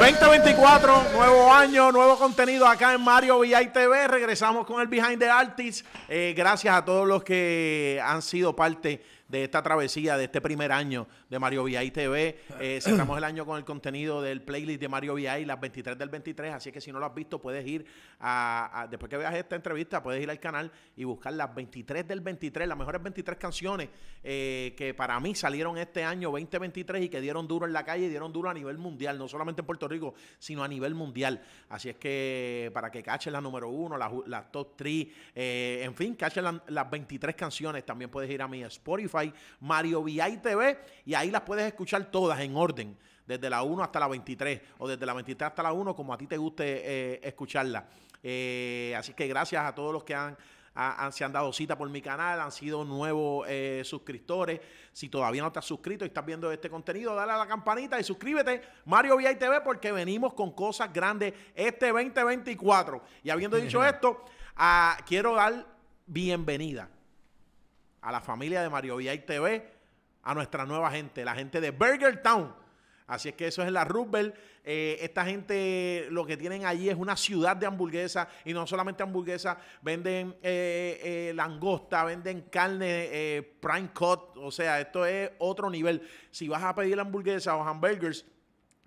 2024, nuevo año, nuevo contenido acá en Mario VI TV. Regresamos con el Behind the Artists. Eh, gracias a todos los que han sido parte de esta travesía, de este primer año de Mario VI TV. Eh, cerramos el año con el contenido del playlist de Mario VI, las 23 del 23, así que si no lo has visto, puedes ir a, después que veas esta entrevista, puedes ir al canal y buscar las 23 del 23, las mejores 23 canciones eh, que para mí salieron este año 2023 y que dieron duro en la calle y dieron duro a nivel mundial, no solamente en Puerto Rico, sino a nivel mundial. Así es que para que caches la número uno, las top 3, eh, en fin, caches las 23 canciones, también puedes ir a mi Spotify Mario VI TV, y ahí las puedes escuchar todas en orden, desde la 1 hasta la 23, o desde la 23 hasta la 1, como a ti te guste eh, escucharla. Eh, así que gracias a todos los que han se han dado cita por mi canal, han sido nuevos eh, suscriptores. Si todavía no estás suscrito y estás viendo este contenido, dale a la campanita y suscríbete. Mario VI TV porque venimos con cosas grandes este 2024. Y habiendo dicho esto, ah, quiero dar bienvenida a la familia de Mario y TV, a nuestra nueva gente, la gente de Burger Town. Así es que eso es la Rubel. Eh, esta gente lo que tienen allí es una ciudad de hamburguesas y no solamente hamburguesas, venden eh, eh, langosta, venden carne prime cut, o sea, esto es otro nivel. Si vas a pedir hamburguesa o hamburgers,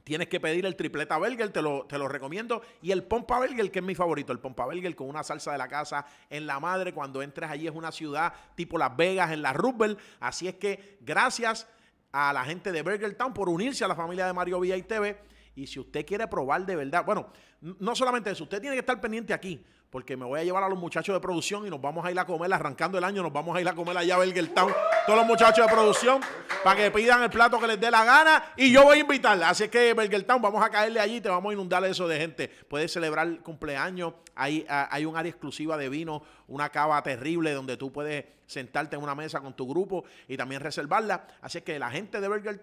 Tienes que pedir el tripleta Berger, te lo, te lo recomiendo. Y el pompa burger, que es mi favorito. El pompa burger con una salsa de la casa en la madre. Cuando entres allí es una ciudad tipo Las Vegas, en la Rubel, Así es que gracias a la gente de Burger Town por unirse a la familia de Mario Villa y TV. Y si usted quiere probar de verdad, bueno, no solamente eso, usted tiene que estar pendiente aquí, porque me voy a llevar a los muchachos de producción y nos vamos a ir a comer arrancando el año, nos vamos a ir a comer allá a Town, todos los muchachos de producción, para que pidan el plato que les dé la gana y yo voy a invitarla. Así que Town, vamos a caerle allí, te vamos a inundar eso de gente. Puedes celebrar cumpleaños, hay, hay un área exclusiva de vino, una cava terrible donde tú puedes sentarte en una mesa con tu grupo y también reservarla. Así que la gente de Burger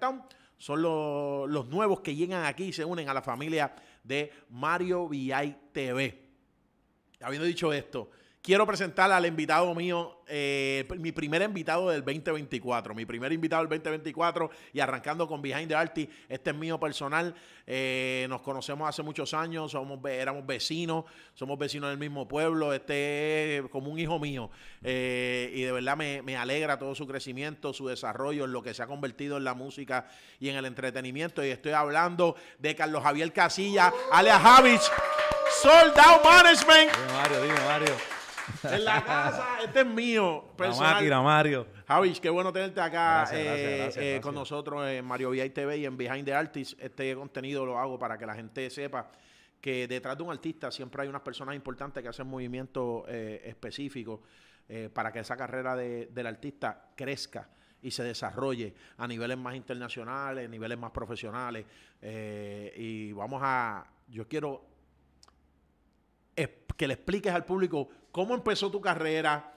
son los nuevos que llegan aquí y se unen a la familia de Mario VI TV. Habiendo dicho esto, Quiero presentar al invitado mío, eh, mi primer invitado del 2024, mi primer invitado del 2024 y arrancando con Behind the Arty, este es mío personal, eh, nos conocemos hace muchos años, somos, éramos vecinos, somos vecinos del mismo pueblo, este es como un hijo mío eh, y de verdad me, alegra todo su crecimiento, su desarrollo, en lo que se ha convertido en la música y en el entretenimiento y estoy hablando de Carlos Javier Casilla, alias Javich, Sold Out Management. Dime Mario, dime Mario. en la casa, este es mío. Personal. máquina, Mario. Javis, qué bueno tenerte acá eh, eh, con nosotros en Mario VI TV y en Behind the Artist. Este contenido lo hago para que la gente sepa que detrás de un artista siempre hay unas personas importantes que hacen movimientos eh, específicos para que esa carrera del artista crezca y se desarrolle a niveles más internacionales, a niveles más profesionales. y vamos a, yo quiero que le expliques al público ¿Cómo empezó tu carrera?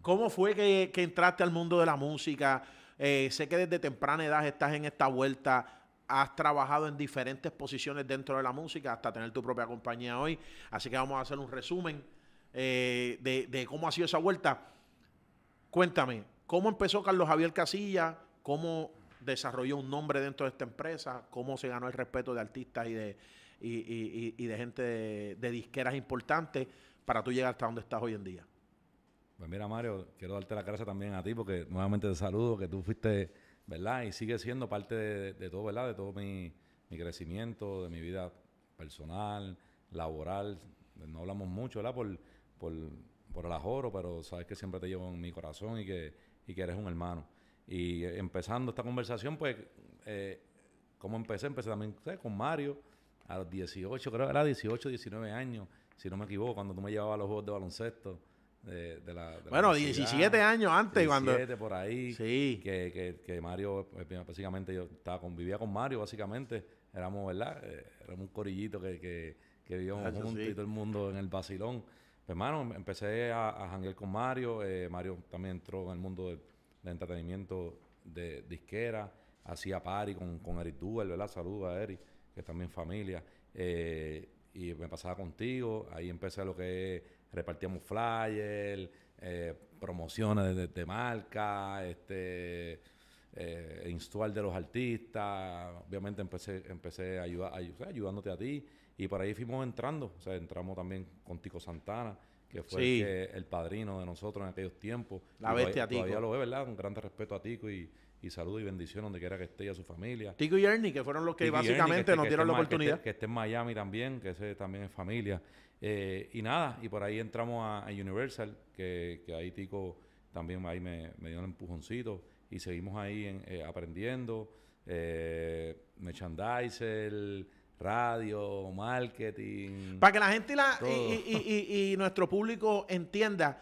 ¿Cómo fue que, entraste al mundo de la música? Eh, sé que desde temprana edad estás en esta vuelta. Has trabajado en diferentes posiciones dentro de la música hasta tener tu propia compañía hoy. Así que vamos a hacer un resumen eh, de, cómo ha sido esa vuelta. Cuéntame, ¿cómo empezó Carlos Javier Casilla? ¿Cómo desarrolló un nombre dentro de esta empresa, cómo se ganó el respeto de artistas y de, gente de, disqueras importantes para tú llegar hasta donde estás hoy en día. Pues mira, Mario, quiero darte la gracias también a ti porque nuevamente te saludo, que tú fuiste, ¿verdad? Y sigue siendo parte de, todo, ¿verdad? De todo mi, crecimiento, de mi vida personal, laboral. No hablamos mucho, ¿verdad? Por, el ajoro, pero sabes que siempre te llevo en mi corazón y que, eres un hermano. Y eh, empezando esta conversación, pues, eh, ¿cómo empecé? Empecé también con Mario a los 18, creo que era 18, 19 años si no me equivoco, cuando tú me llevabas a los juegos de baloncesto. De, la, bueno, 17 años antes. 17 por ahí. Sí. Que, Mario, pues, básicamente, yo estaba, convivía con Mario, básicamente. Éramos, ¿verdad? Eh, éramos un corillito que, que, que vivíamos ah, juntos y todo el mundo en el vacilón. Pues, hermano, em, empecé a, a con Mario. Eh, Mario también entró en el mundo del, entretenimiento de disquera. Hacía party con, con Eric Duel, ¿verdad? Saludos a Eric, que también familia. Eh, y me pasaba contigo. Ahí empecé lo que repartíamos flyers, eh, promociones de, marca, este, eh, de los artistas. Obviamente empecé, empecé a ayudándote a ti y por ahí fuimos entrando. O sea, entramos también con Tico Santana, que fue el, padrino de nosotros en aquellos tiempos. La bestia, Tico. Todavía lo ve, ¿verdad? Un gran respeto a Tico y y saludo y bendición donde quiera que esté y a su familia. Tico y Ernie, que fueron los que básicamente nos dieron la oportunidad. Que esté, en Miami también, que ese también es familia. Eh, y nada, y por ahí entramos a, Universal, que, ahí Tico también me, dio un empujoncito y seguimos ahí eh, aprendiendo. Eh, radio, marketing. Para que la gente y, y nuestro público entienda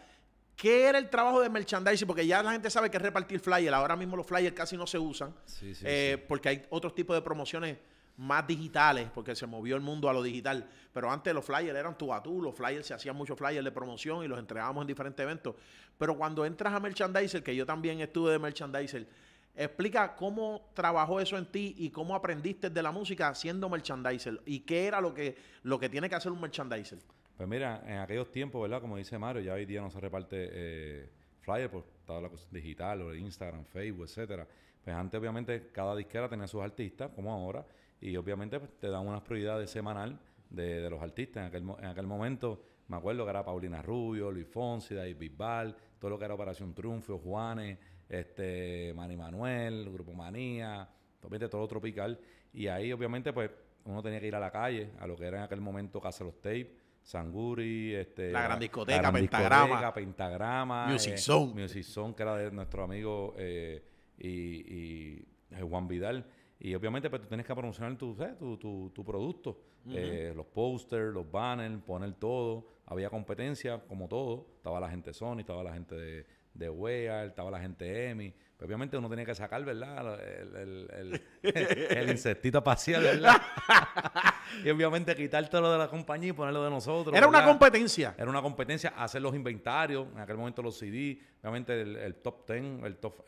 ¿Qué era el trabajo de merchandising? Porque ya la gente sabe que es repartir flyers. Ahora mismo los flyers casi no se usan. Eh, porque hay otros tipos de promociones más digitales, porque se movió el mundo a lo digital. Pero antes los flyers eran tú a tú, los flyers se hacían muchos flyers de promoción y los entregábamos en diferentes eventos. Pero cuando entras a Merchandiser, que yo también estuve de Merchandiser, explica cómo trabajó eso en ti y cómo aprendiste de la música haciendo Merchandiser y qué era lo que, lo que tiene que hacer un Merchandiser. Pues mira, en aquellos tiempos, ¿verdad? Como dice Mario, ya hoy día no se reparte eh, flyer por toda la cuestión digital, o Instagram, Facebook, etcétera. Pues antes, obviamente, cada disquera tenía sus artistas, como ahora, y obviamente pues, te dan unas prioridades semanal de, los artistas. En aquel, momento, me acuerdo que era Paulina Rubio, Luis Fonsi, David Bisbal, todo lo que era Operación Triunfo, Juanes, este, Manny Manuel, Grupo Manía, obviamente todo tropical. Y ahí, obviamente, pues uno tenía que ir a la calle, a lo que era en aquel momento Casa Los Tapes, Sanguri, este, la gran discoteca, Pentagrama, discoteca, Music eh, Zone, Music Zone que era de nuestro amigo eh, y, Juan Vidal. Y obviamente pues, tú tienes que promocionar tu, tu, tu, producto, eh, los posters, los banners, poner todo. Había competencia, como todo. Estaba la gente de Sony, estaba la gente de, de Wear, estaba la gente Emi. Pero obviamente uno tenía que sacar, ¿verdad? El, el, el, insectito parcial ¿verdad? y obviamente lo de la compañía y ponerlo de nosotros. Era una competencia. Era una competencia hacer los inventarios, en aquel momento los CD, obviamente el, top 10, el top,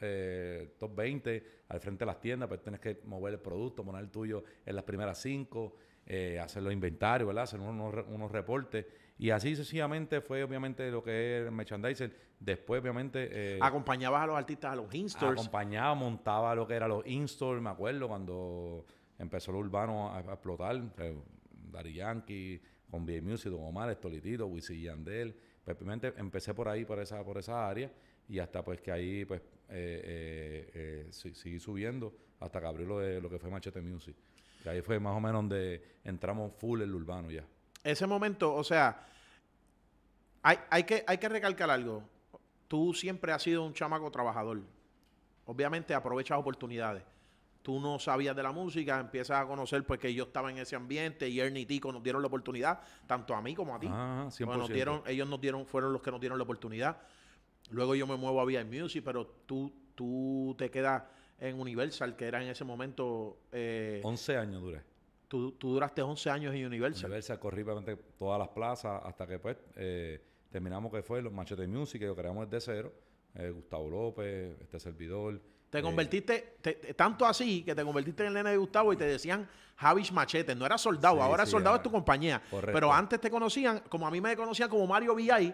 top 20, eh, al frente de las tiendas, pero pues tienes que mover el producto, poner el tuyo en las primeras cinco, eh, hacer los inventarios, ¿verdad? Hacer unos, unos reportes. Y así sencillamente fue obviamente lo que es el merchandise Después, obviamente... Eh, Acompañabas a los artistas a los instores. Acompañaba, montaba lo que era los instores. Me acuerdo cuando empezó lo urbano a, explotar. Eh, Dari Yankee, con B Music, Don Omar, Estolitito, Wissi Yandel. Pues obviamente empecé por ahí, por esa, por esa área. Y hasta pues que ahí pues eh, eh seguí subiendo hasta que abrió lo, lo que fue Machete Music. Y ahí fue más o menos donde entramos full en lo urbano ya ese momento, o sea, hay, que, hay que recalcar algo. Tú siempre has sido un chamaco trabajador. Obviamente aprovechas oportunidades. Tú no sabías de la música, empiezas a conocer porque pues yo estaba en ese ambiente y Ernie y Tico nos dieron la oportunidad, tanto a mí como a ti. Ah, 100%. dieron, ellos nos dieron, fueron los que nos dieron la oportunidad. Luego yo me muevo a VI Music, pero tú, tú te quedas en Universal, que era en ese momento... Eh, 11 años duré. Tú, duraste 11 años en Universal. Universal corrí todas las plazas hasta que pues eh, terminamos que fue los Machete Music, que lo creamos desde cero. Eh, Gustavo López, este servidor. Te eh, convertiste, tanto así que te convertiste en el nene de Gustavo y te decían Javis Machete. No era soldado, ahora soldado es tu compañía. Correcto. Pero antes te conocían, como a mí me conocían como Mario VI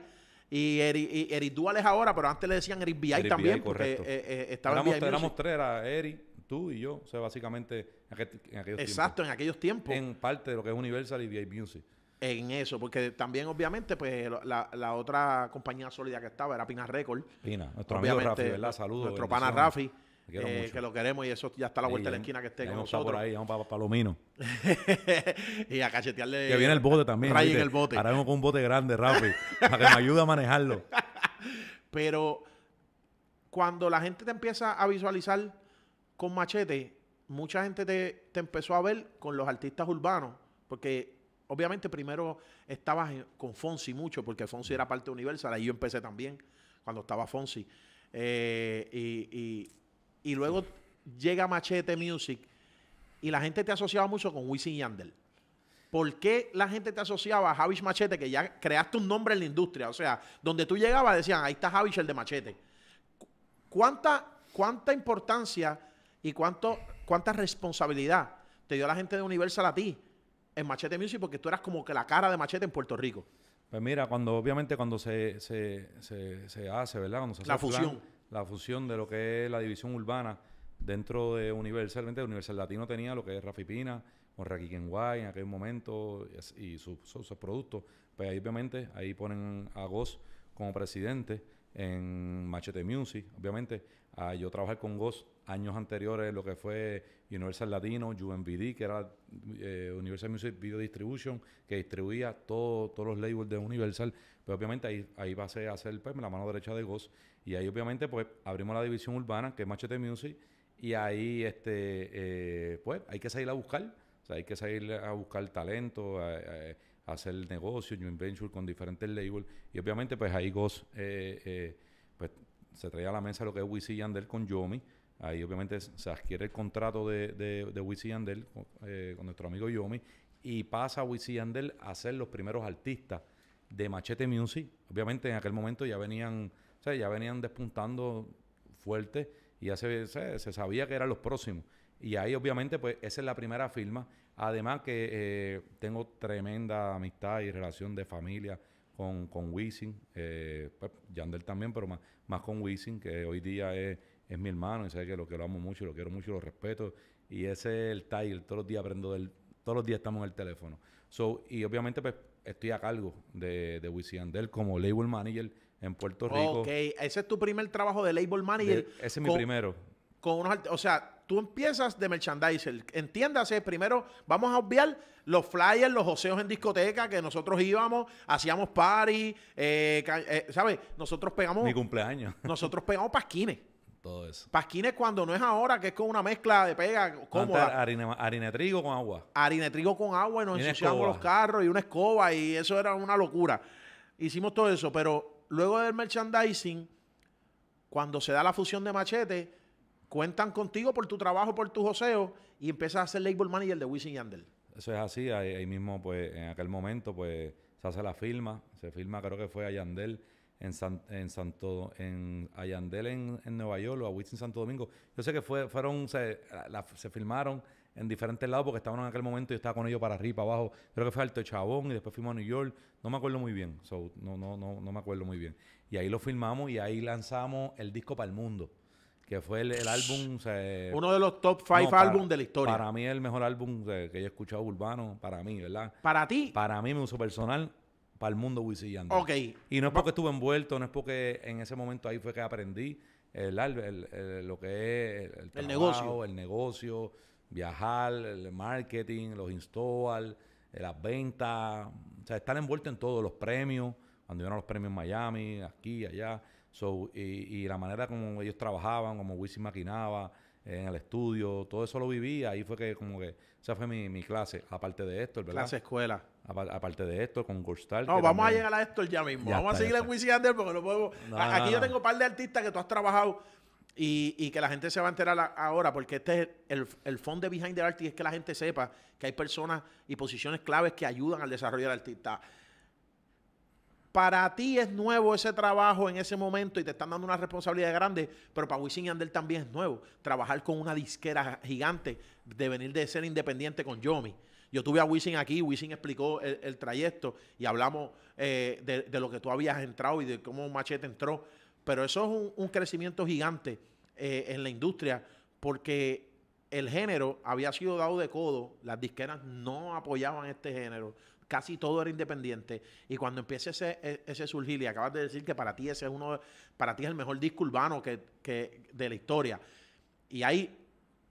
y, Eri, Eric Duales ahora, pero antes le decían Eric VI también. porque, estaba éramos, en VI éramos tres, era Eric, tú y yo. O sea, básicamente en, en Exacto, en aquellos tiempos. En parte de lo que es Universal y VA Music. En eso, porque también, obviamente, pues la, otra compañía sólida que estaba era Pina Record. Pina, nuestro obviamente, amigo Rafi, pues, ¿verdad? Saludos. Nuestro pana Rafi. Eh, que lo queremos y eso ya está a la vuelta de la esquina que esté con nosotros. por ahí, vamos para Palomino. y a cachetearle. Que viene el bote también. ahí el bote. Ahora con un bote grande, Rafi, para que me ayude a manejarlo. Pero cuando la gente te empieza a visualizar con Machete, mucha gente te, empezó a ver con los artistas urbanos, porque obviamente primero estabas con Fonsi mucho, porque Fonsi era parte de Universal, ahí yo empecé también, cuando estaba Fonsi. Eh, y, luego llega Machete Music y la gente te asociaba mucho con Wisin Yandel. ¿Por qué la gente te asociaba a Javish Machete, que ya creaste un nombre en la industria? O sea, donde tú llegabas decían, ahí está Javish el de Machete. ¿Cuánta, cuánta importancia y cuánto, cuánta responsabilidad te dio la gente de Universal a ti en Machete Music porque tú eras como que la cara de Machete en Puerto Rico. Pues mira, cuando obviamente cuando se, hace, ¿verdad? Cuando se hace la fusión. la fusión de lo que es la división urbana dentro de Universal. Universal Latino tenía lo que es Rafi Pina, con Raki en aquel momento y, sus productos. Pues ahí obviamente ahí ponen a Goss como presidente en Machete Music. Obviamente ah, yo trabajar con Goss años anteriores lo que fue Universal Latino, UMVD, que era eh, Universal Music Video Distribution, que distribuía todos los labels de Universal. Pero pues obviamente ahí, va a hacer pues, la mano derecha de Ghost. Y ahí obviamente pues abrimos la división urbana, que es Machete Music. Y ahí este eh, pues hay que salir a buscar. hay que salir a buscar talento, a, hacer negocio, new venture con diferentes labels. Y obviamente pues ahí Ghost eh, pues, se traía a la mesa lo que es Wisin Yandel con Yomi Ahí obviamente se adquiere el contrato de, de, de Yandel eh, con nuestro amigo Yomi y pasa a Wisi Yandel a ser los primeros artistas de Machete Music. Obviamente en aquel momento ya venían, ya venían despuntando fuerte y ya se, sabía que eran los próximos. Y ahí obviamente pues esa es la primera firma. Además que eh, tengo tremenda amistad y relación de familia con, con Wisin, eh, pues, Yandel también, pero más, más con Wisin, que hoy día es es mi hermano y sabe que lo, que lo amo mucho, lo quiero mucho, lo respeto. Y ese es el tile, todos los días aprendo del, todos los días estamos en el teléfono. So, y obviamente pues, estoy a cargo de, de como label manager en Puerto Rico. Ok, ese es tu primer trabajo de label manager. ese es mi primero. Con unos, o sea, tú empiezas de merchandiser. Entiéndase, primero vamos a obviar los flyers, los oseos en discoteca que nosotros íbamos, hacíamos party, eh, eh, ¿sabes? Nosotros pegamos... Mi cumpleaños. Nosotros pegamos pasquines todo eso. Pasquines cuando no es ahora, que es con una mezcla de pega cómoda. Harina, harina, de trigo con agua. Harina de trigo con agua y nos ensuciamos los carros y una escoba y eso era una locura. Hicimos todo eso, pero luego del merchandising, cuando se da la fusión de machete, cuentan contigo por tu trabajo, por tu joseo y empiezas a ser label manager de Wisin Yandel. Eso es así, ahí, ahí mismo, pues en aquel momento, pues se hace la firma, se firma creo que fue a Yandel en, en Santo, en Allandel, en, Nueva York o a en Santo Domingo. Yo sé que fue, fueron, se, filmaron en diferentes lados porque estaban en aquel momento y estaba con ellos para arriba, para abajo. Creo que fue Alto Chabón y después fuimos a New York. No me acuerdo muy bien. no, no, no, no me acuerdo muy bien. Y ahí lo filmamos y ahí lanzamos el disco para el mundo. Que fue el, álbum. Uno de los top five álbum de la historia. Para mí, el mejor álbum que yo he escuchado urbano. Para mí, ¿verdad? Para ti. Para mí, me uso personal para mundo Wisin y Y no es porque estuve envuelto, no es porque en ese momento ahí fue que aprendí el, el, lo que es el, trabajo, negocio. el negocio, viajar, el marketing, los install... las ventas, o sea, estar envuelto en todos los premios, cuando iban a los premios en Miami, aquí, allá, y, la manera como ellos trabajaban, como Wisin maquinaba, en el estudio, todo eso lo viví, ahí fue que como que esa fue mi, clase, aparte de esto, ¿verdad? Clase escuela. Aparte de esto, con Gurstal. No, vamos a llegar a esto ya mismo. vamos a seguir Ander porque lo podemos... Aquí yo tengo un par de artistas que tú has trabajado y, que la gente se va a enterar ahora porque este es el, el fondo de Behind the Art y es que la gente sepa que hay personas y posiciones claves que ayudan al desarrollo del artista. Para ti es nuevo ese trabajo en ese momento y te están dando una responsabilidad grande, pero para Wisin y Andel también es nuevo. Trabajar con una disquera gigante, de venir de ser independiente con Yomi. Yo tuve a Wisin aquí, Wisin explicó el, trayecto y hablamos eh, de, lo que tú habías entrado y de cómo Machete entró. Pero eso es un, crecimiento gigante eh, en la industria porque el género había sido dado de codo, las disqueras no apoyaban este género, casi todo era independiente. Y cuando empieza ese, e, ese surgir, y acabas de decir que para ti ese es uno, para ti es el mejor disco urbano que, de la historia. Y ahí,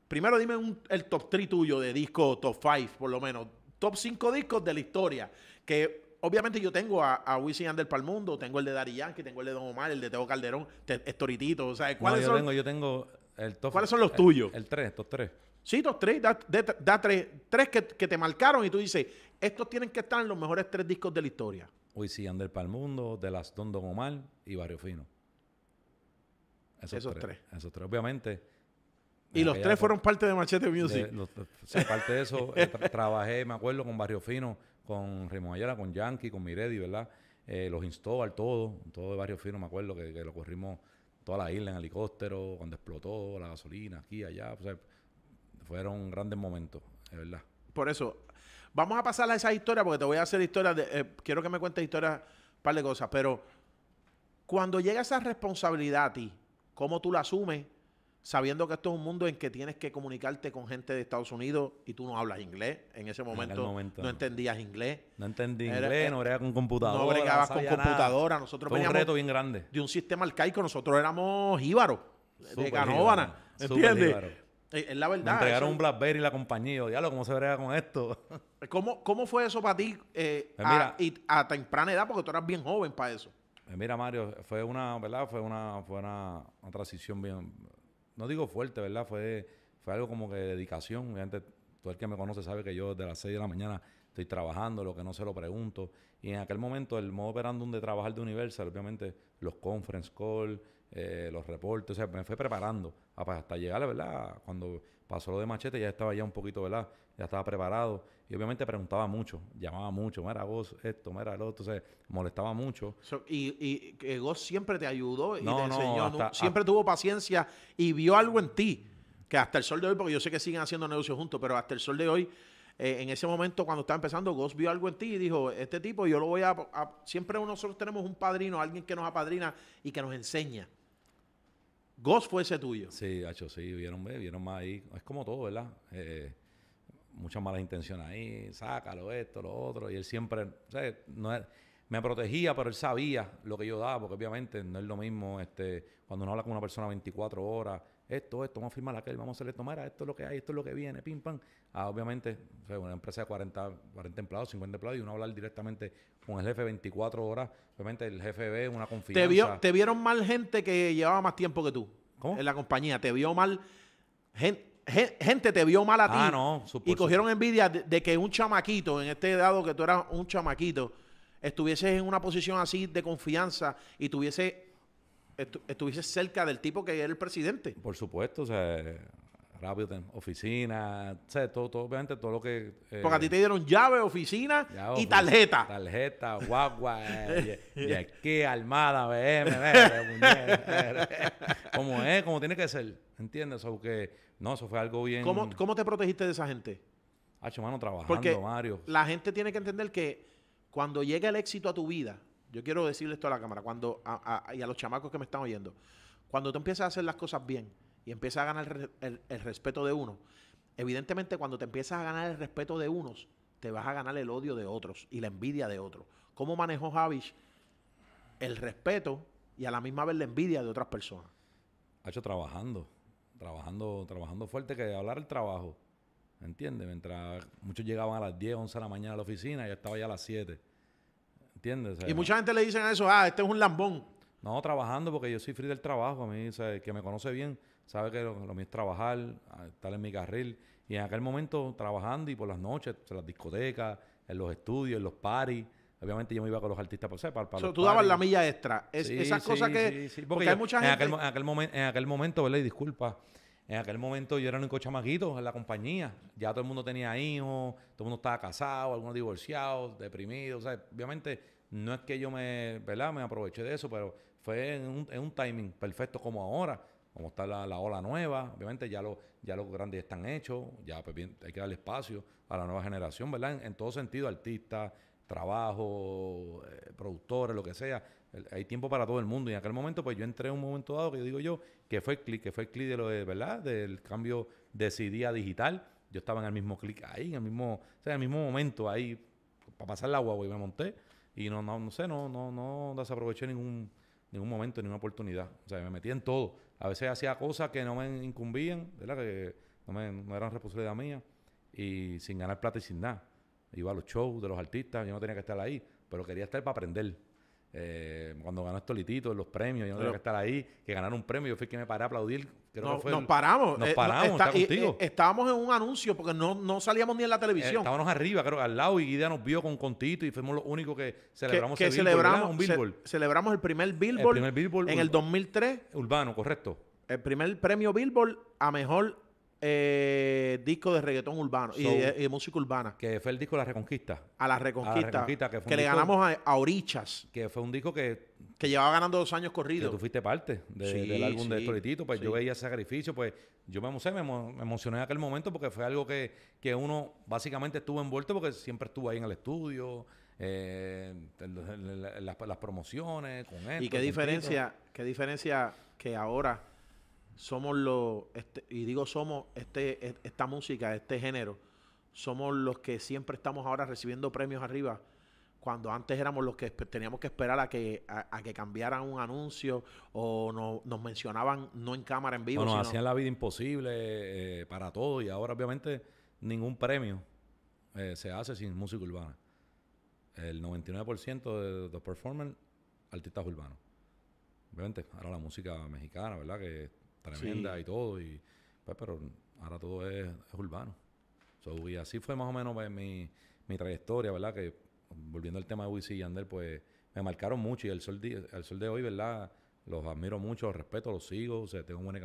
primero dime el top 3 tuyo de disco, top 5 por lo menos, top 5 discos de la historia. Que obviamente yo tengo a, a Wisin Ander para mundo, tengo el de Dari Yankee, tengo el de Don Omar, el de Teo Calderón, Estoritito, o sea, ¿cuáles yo son? Tengo, el top, ¿Cuáles son los tuyos? El 3, top 3. Sí, top 3, da, tres, tres que, que, te marcaron y tú dices, estos tienen que estar en los mejores tres discos de la historia. Hoy sí, Ander Palmundo, De Las Don Don Omar y Barrio Fino. Esos, tres, Esos tres, obviamente. Y los tres fueron parte de Machete Music. De, parte de eso, eh, trabajé, me acuerdo, con Barrio Fino, con Remo Ayala, con Yankee, con Miredi, ¿verdad? Eh, los instó al todo, todo de Barrio Fino, me acuerdo que, lo corrimos toda la isla en helicóptero, cuando explotó la gasolina, aquí, allá. fueron grandes momentos, verdad. Por eso, Vamos a pasar a esa historia porque te voy a hacer historias. Eh, quiero que me cuentes historias, un par de cosas. Pero cuando llega esa responsabilidad a ti, ¿cómo tú la asumes? Sabiendo que esto es un mundo en que tienes que comunicarte con gente de Estados Unidos y tú no hablas inglés. En ese momento, no, entendías inglés. No entendí inglés, eh, no bregabas con computadora. No bregabas con Nosotros Fue un reto bien grande. De un sistema arcaico, nosotros éramos íbaros, de Canóvana. ¿Entiendes? Eh, es la verdad. Me entregaron un Blackberry y la compañía. ya diablo, ¿cómo se brega con esto? ¿Cómo, cómo fue eso para ti eh, pues a, y a, temprana edad? Porque tú eras bien joven para eso. Pues mira, Mario, fue una, ¿verdad? Fue una, fue una, transición bien, no digo fuerte, ¿verdad? Fue, fue algo como que de dedicación. Obviamente, todo el que me conoce sabe que yo desde las 6 de la mañana estoy trabajando, lo que no se lo pregunto. Y en aquel momento, el modo operandum de trabajar de Universal, obviamente, los conference call, eh, los reportes, o sea, me fue preparando. Ah, pues, hasta llegar, ¿verdad? Cuando pasó lo de Machete ya estaba ya un poquito, ¿verdad? Ya estaba preparado y obviamente preguntaba mucho, llamaba mucho, era vos esto, era lo otro, entonces molestaba mucho. y, y Goss siempre te ayudó y te enseñó, siempre tuvo paciencia y vio algo en ti, que hasta el sol de hoy, porque yo sé que siguen haciendo negocios juntos, pero hasta el sol de hoy... Eh, en ese momento cuando estaba empezando, Ghost vio algo en ti y dijo, este tipo yo lo voy a... Siempre nosotros tenemos un padrino, alguien que nos apadrina y que nos enseña. Ghost fue ese tuyo. Sí, hecho sí, vieron, vieron más ahí. Es como todo, ¿verdad? Eh, muchas malas intenciones ahí, sácalo, esto, lo otro. Y él siempre, No me protegía, pero él sabía lo que yo daba, porque obviamente no es lo mismo este, cuando uno habla con una persona 24 horas esto, esto, vamos a firmar aquel, vamos a hacerle tomar esto es lo que hay, esto es lo que viene, pim, pam. Ah, obviamente, una empresa de 40, empleados, 50 empleados, y uno hablar directamente con el jefe 24 horas, obviamente el jefe ve una confianza. ¿Te, te vieron mal gente que llevaba más tiempo que tú en la compañía? ¿Te vio mal gente? te vio mal a ah, ti. Ah, no, y cogieron envidia de, que un chamaquito, en este dado que tú eras un chamaquito, estuvieses en una posición así de confianza y tuviese estuviste cerca del tipo que era el presidente. Por supuesto, o sea, rápido, oficina, todo, obviamente todo lo que... Eh, Porque a ti te dieron llave, oficina y tarjeta. Tarjeta, guagua, eh, y, aquí, armada, BM, como es, como tiene que ser, ¿entiendes? aunque no, eso fue algo bien... ¿Cómo, cómo te protegiste de esa gente? Ah, mano, trabajando, Porque Mario. la gente tiene que entender que cuando llega el éxito a tu vida, yo quiero decirle esto a la cámara cuando a, a, y a los chamacos que me están oyendo. Cuando tú empiezas a hacer las cosas bien y empiezas a ganar el, respeto de uno, evidentemente cuando te empiezas a ganar el respeto de unos, te vas a ganar el odio de otros y la envidia de otros. ¿Cómo manejó Javish el respeto y a la misma vez la envidia de otras personas? Ha hecho trabajando, trabajando, trabajando fuerte, que hablar el trabajo. ¿Entiendes? Mientras muchos llegaban a las 10, 11 de la mañana a la oficina, yo estaba ya a las 7 ¿Entiendes? y mucha gente le dicen a eso, ah, este es un lambón. No, trabajando, porque yo soy free del trabajo. A mí, que me conoce bien, sabe que lo, mío es trabajar, estar en mi carril. Y en aquel momento, trabajando y por las noches, en las discotecas, en los estudios, en los parties. Obviamente yo me iba con los artistas por pues, ser, para, tú dabas la milla extra. esas cosas que... porque, hay mucha en gente... Aquel, en aquel, en aquel momento, ¿verdad? Y disculpa. En aquel momento yo era un cochamaguito en la compañía. Ya todo el mundo tenía hijos, todo el mundo estaba casado, algunos divorciados, deprimidos. O sea, obviamente no es que yo me, ¿verdad? me aproveché de eso, pero fue en un, timing perfecto como ahora, como está la, ola nueva. Obviamente ya, lo, ya los grandes están hechos, ya pues hay que darle espacio a la nueva generación, ¿verdad? En, todo sentido, artistas, trabajo, eh, productores, lo que sea. hay tiempo para todo el mundo. Y en aquel momento, pues yo entré en un momento dado que digo yo, que fue el clic, que fue el clic de lo de, ¿verdad? Del cambio de CD a digital. Yo estaba en el mismo clic ahí, en el mismo, o sea, en el mismo momento ahí, para pasar el agua, y me monté. Y no, no, no sé, no, no, no desaproveché ningún, ningún momento, ninguna oportunidad. O sea, me metía en todo. A veces hacía cosas que no me incumbían, ¿verdad? Que no, me, no eran responsabilidad mía. Y sin ganar plata y sin nada. Iba a los shows de los artistas, yo no tenía que estar ahí, pero quería estar para aprender. Eh, cuando ganó Estolitito, los premios, yo no tenía que estar ahí, que ganaron un premio, yo fui que me paré a aplaudir. nos paramos. estábamos en un anuncio porque no, no salíamos ni en la televisión. Eh, estábamos arriba, creo, al lado, y Guida nos vio con Contito y fuimos los únicos que celebramos celebramos, un billboard. celebramos el primer Billboard, en el 2003. Urbano, correcto. El primer premio Billboard a mejor eh, disco de reggaetón urbano y, música urbana. Que fue el disco La Reconquista. A La Reconquista. que, le ganamos a, a, Orichas. Que fue un disco que... Que llevaba ganando dos años corridos. Que tú fuiste parte del álbum de Toritito. Pues yo veía sacrificio. Pues yo me, me, emocioné en aquel momento porque fue algo que, que uno básicamente estuvo envuelto porque siempre estuvo ahí en el estudio. Eh, las, promociones con esto, Y qué diferencia, qué diferencia que ahora somos los, este, y digo somos, este, e, esta música, este género, somos los que siempre estamos ahora recibiendo premios arriba, cuando antes éramos los que teníamos que esperar a que, a, que cambiaran un anuncio o no, nos mencionaban no en cámara, en vivo. Bueno, hacían la vida imposible eh, para todo y ahora obviamente ningún premio eh, se hace sin música urbana. El 99% de los performers, artistas urbanos. Obviamente, ahora la música mexicana, ¿verdad? Que tremenda y todo, y, pues, pero ahora todo es, es urbano. So, y así fue más o menos pues, mi, mi trayectoria, ¿verdad? Que volviendo al tema de Wisin y Ander, pues me marcaron mucho y el sol, de, el sol de hoy, ¿verdad? Los admiro mucho, los respeto, los sigo, o sea, tengo buena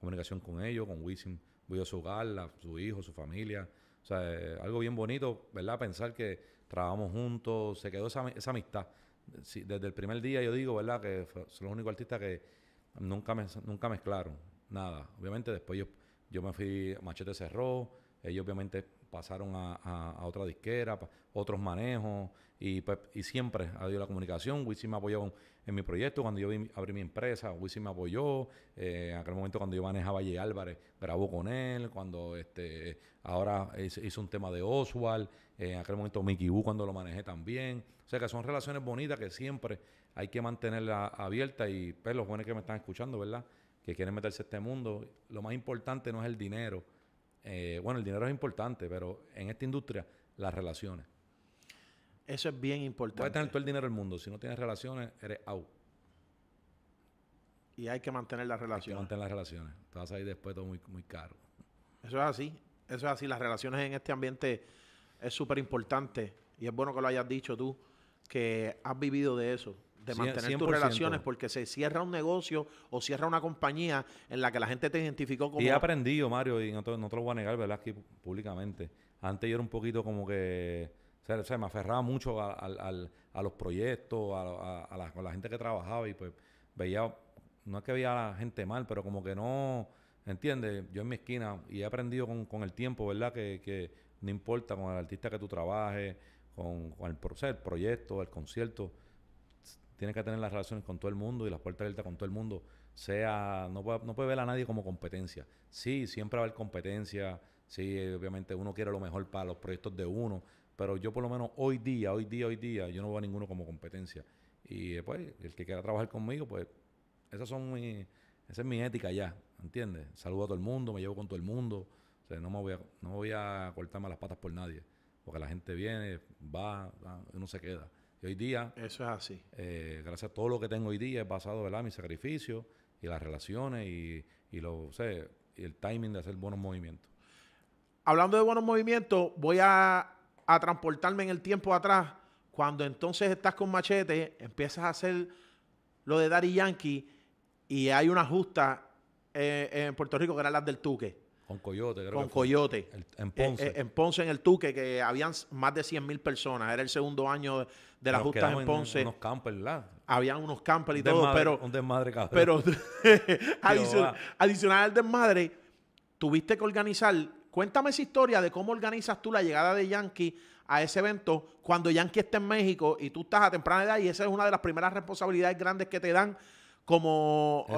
comunicación con ellos, con Wisin, voy a su gala, su hijo, su familia. O sea, algo bien bonito, ¿verdad? Pensar que trabajamos juntos, se quedó esa, amistad. desde el primer día yo digo, ¿verdad? Que son los únicos artistas que Nunca, nunca mezclaron nada. Obviamente después yo, yo me fui, Machete cerró, ellos obviamente pasaron a, otra disquera, otros manejos pues, y, siempre ha habido la comunicación. Wisi me apoyó en, mi proyecto cuando yo vi, abrí mi empresa, Wisi me apoyó. Eh, en aquel momento cuando yo manejaba a Álvarez, grabó con él. Cuando este ahora hizo un tema de Oswald, eh, en aquel momento Mickey Wu cuando lo manejé también. O sea que son relaciones bonitas que siempre hay que mantenerla abierta y pues, los jóvenes que me están escuchando, ¿verdad? Que quieren meterse a este mundo, lo más importante no es el dinero. Eh, bueno, el dinero es importante, pero en esta industria, las relaciones. Eso es bien importante. Puedes tener todo el dinero del mundo, si no tienes relaciones, eres out. Y hay que mantener las relaciones. Hay mantener las relaciones. Te vas a ir después todo muy, muy caro. Eso es así. Eso es así. Las relaciones en este ambiente es súper importante. Y es bueno que lo hayas dicho tú, que has vivido de eso de mantener tus relaciones porque se cierra un negocio o cierra una compañía en la que la gente te identificó como... Y he aprendido, Mario, y no te, no lo voy a negar, ¿verdad? que públicamente. Antes yo era un poquito como que... O sea, me aferraba mucho a, los proyectos, a, a, la, la gente que trabajaba y pues veía... No es que veía a la gente mal, pero como que no... ¿Entiendes? Yo en mi esquina y he aprendido con, el tiempo, ¿verdad? Que, no importa con el artista que tú trabajes, con, el, el proyecto, el concierto tienes que tener las relaciones con todo el mundo y las puertas abiertas con todo el mundo. Sea, no puede, no puede ver a nadie como competencia. Sí, siempre va a haber competencia. Sí, obviamente uno quiere lo mejor para los proyectos de uno. Pero yo por lo menos hoy día, hoy día, hoy día, yo no veo a ninguno como competencia. Y después, eh, pues, el que quiera trabajar conmigo, pues, esas son mi, esa es mi ética ya, ¿entiendes? Saludo a todo el mundo, me llevo con todo el mundo. no me voy a, no voy a cortarme las patas por nadie. Porque la gente viene, va uno se queda. Y hoy día... Eso es así. Eh, gracias a todo lo que tengo hoy día he basado, ¿verdad? Mi sacrificio y las relaciones y, lo, el timing de hacer buenos movimientos. Hablando de buenos movimientos, voy a, transportarme en el tiempo atrás. Cuando entonces estás con machete, empiezas a hacer lo de Daddy Yankee y hay una justa eh, en Puerto Rico que era la del Tuque. Con Coyote, creo Con Coyote. en Ponce. Eh, eh, en Ponce, en el Tuque, que habían más de 100.000 personas. Era el segundo año de las justas en Ponce. Habían unos campers, ¿verdad? Habían unos campers y todo, pero... Un desmadre, cabrón. Pero adicional al desmadre, tuviste que organizar... Cuéntame esa historia de cómo organizas tú la llegada de Yankee a ese evento cuando Yankee está en México y tú estás a temprana edad y esa es una de las primeras responsabilidades grandes que te dan como eh,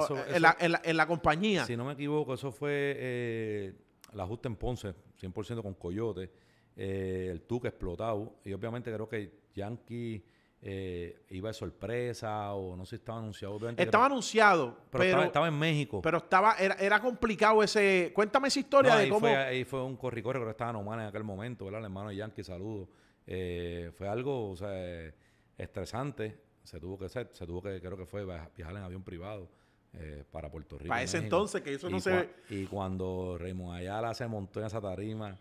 en, la, compañía. Si no me equivoco, eso fue eh, la justa en Ponce, 100% con Coyote, eh, el Tuque explotado, y obviamente creo que Yankee eh, iba de sorpresa o no sé si estaba anunciado. estaba anunciado, pero, estaba, en México. Pero estaba era, complicado ese... Cuéntame esa historia de ahí cómo... Fue, ahí fue un corricorre, creo que estaba normal en aquel momento, ¿verdad? El hermano de Yankee, saludo. fue algo, o sea, estresante se tuvo que hacer, se tuvo que, creo que fue viajar en avión privado eh, para Puerto Rico. Para ese entonces que eso no se... Y cuando Raymond Ayala se montó en esa tarima...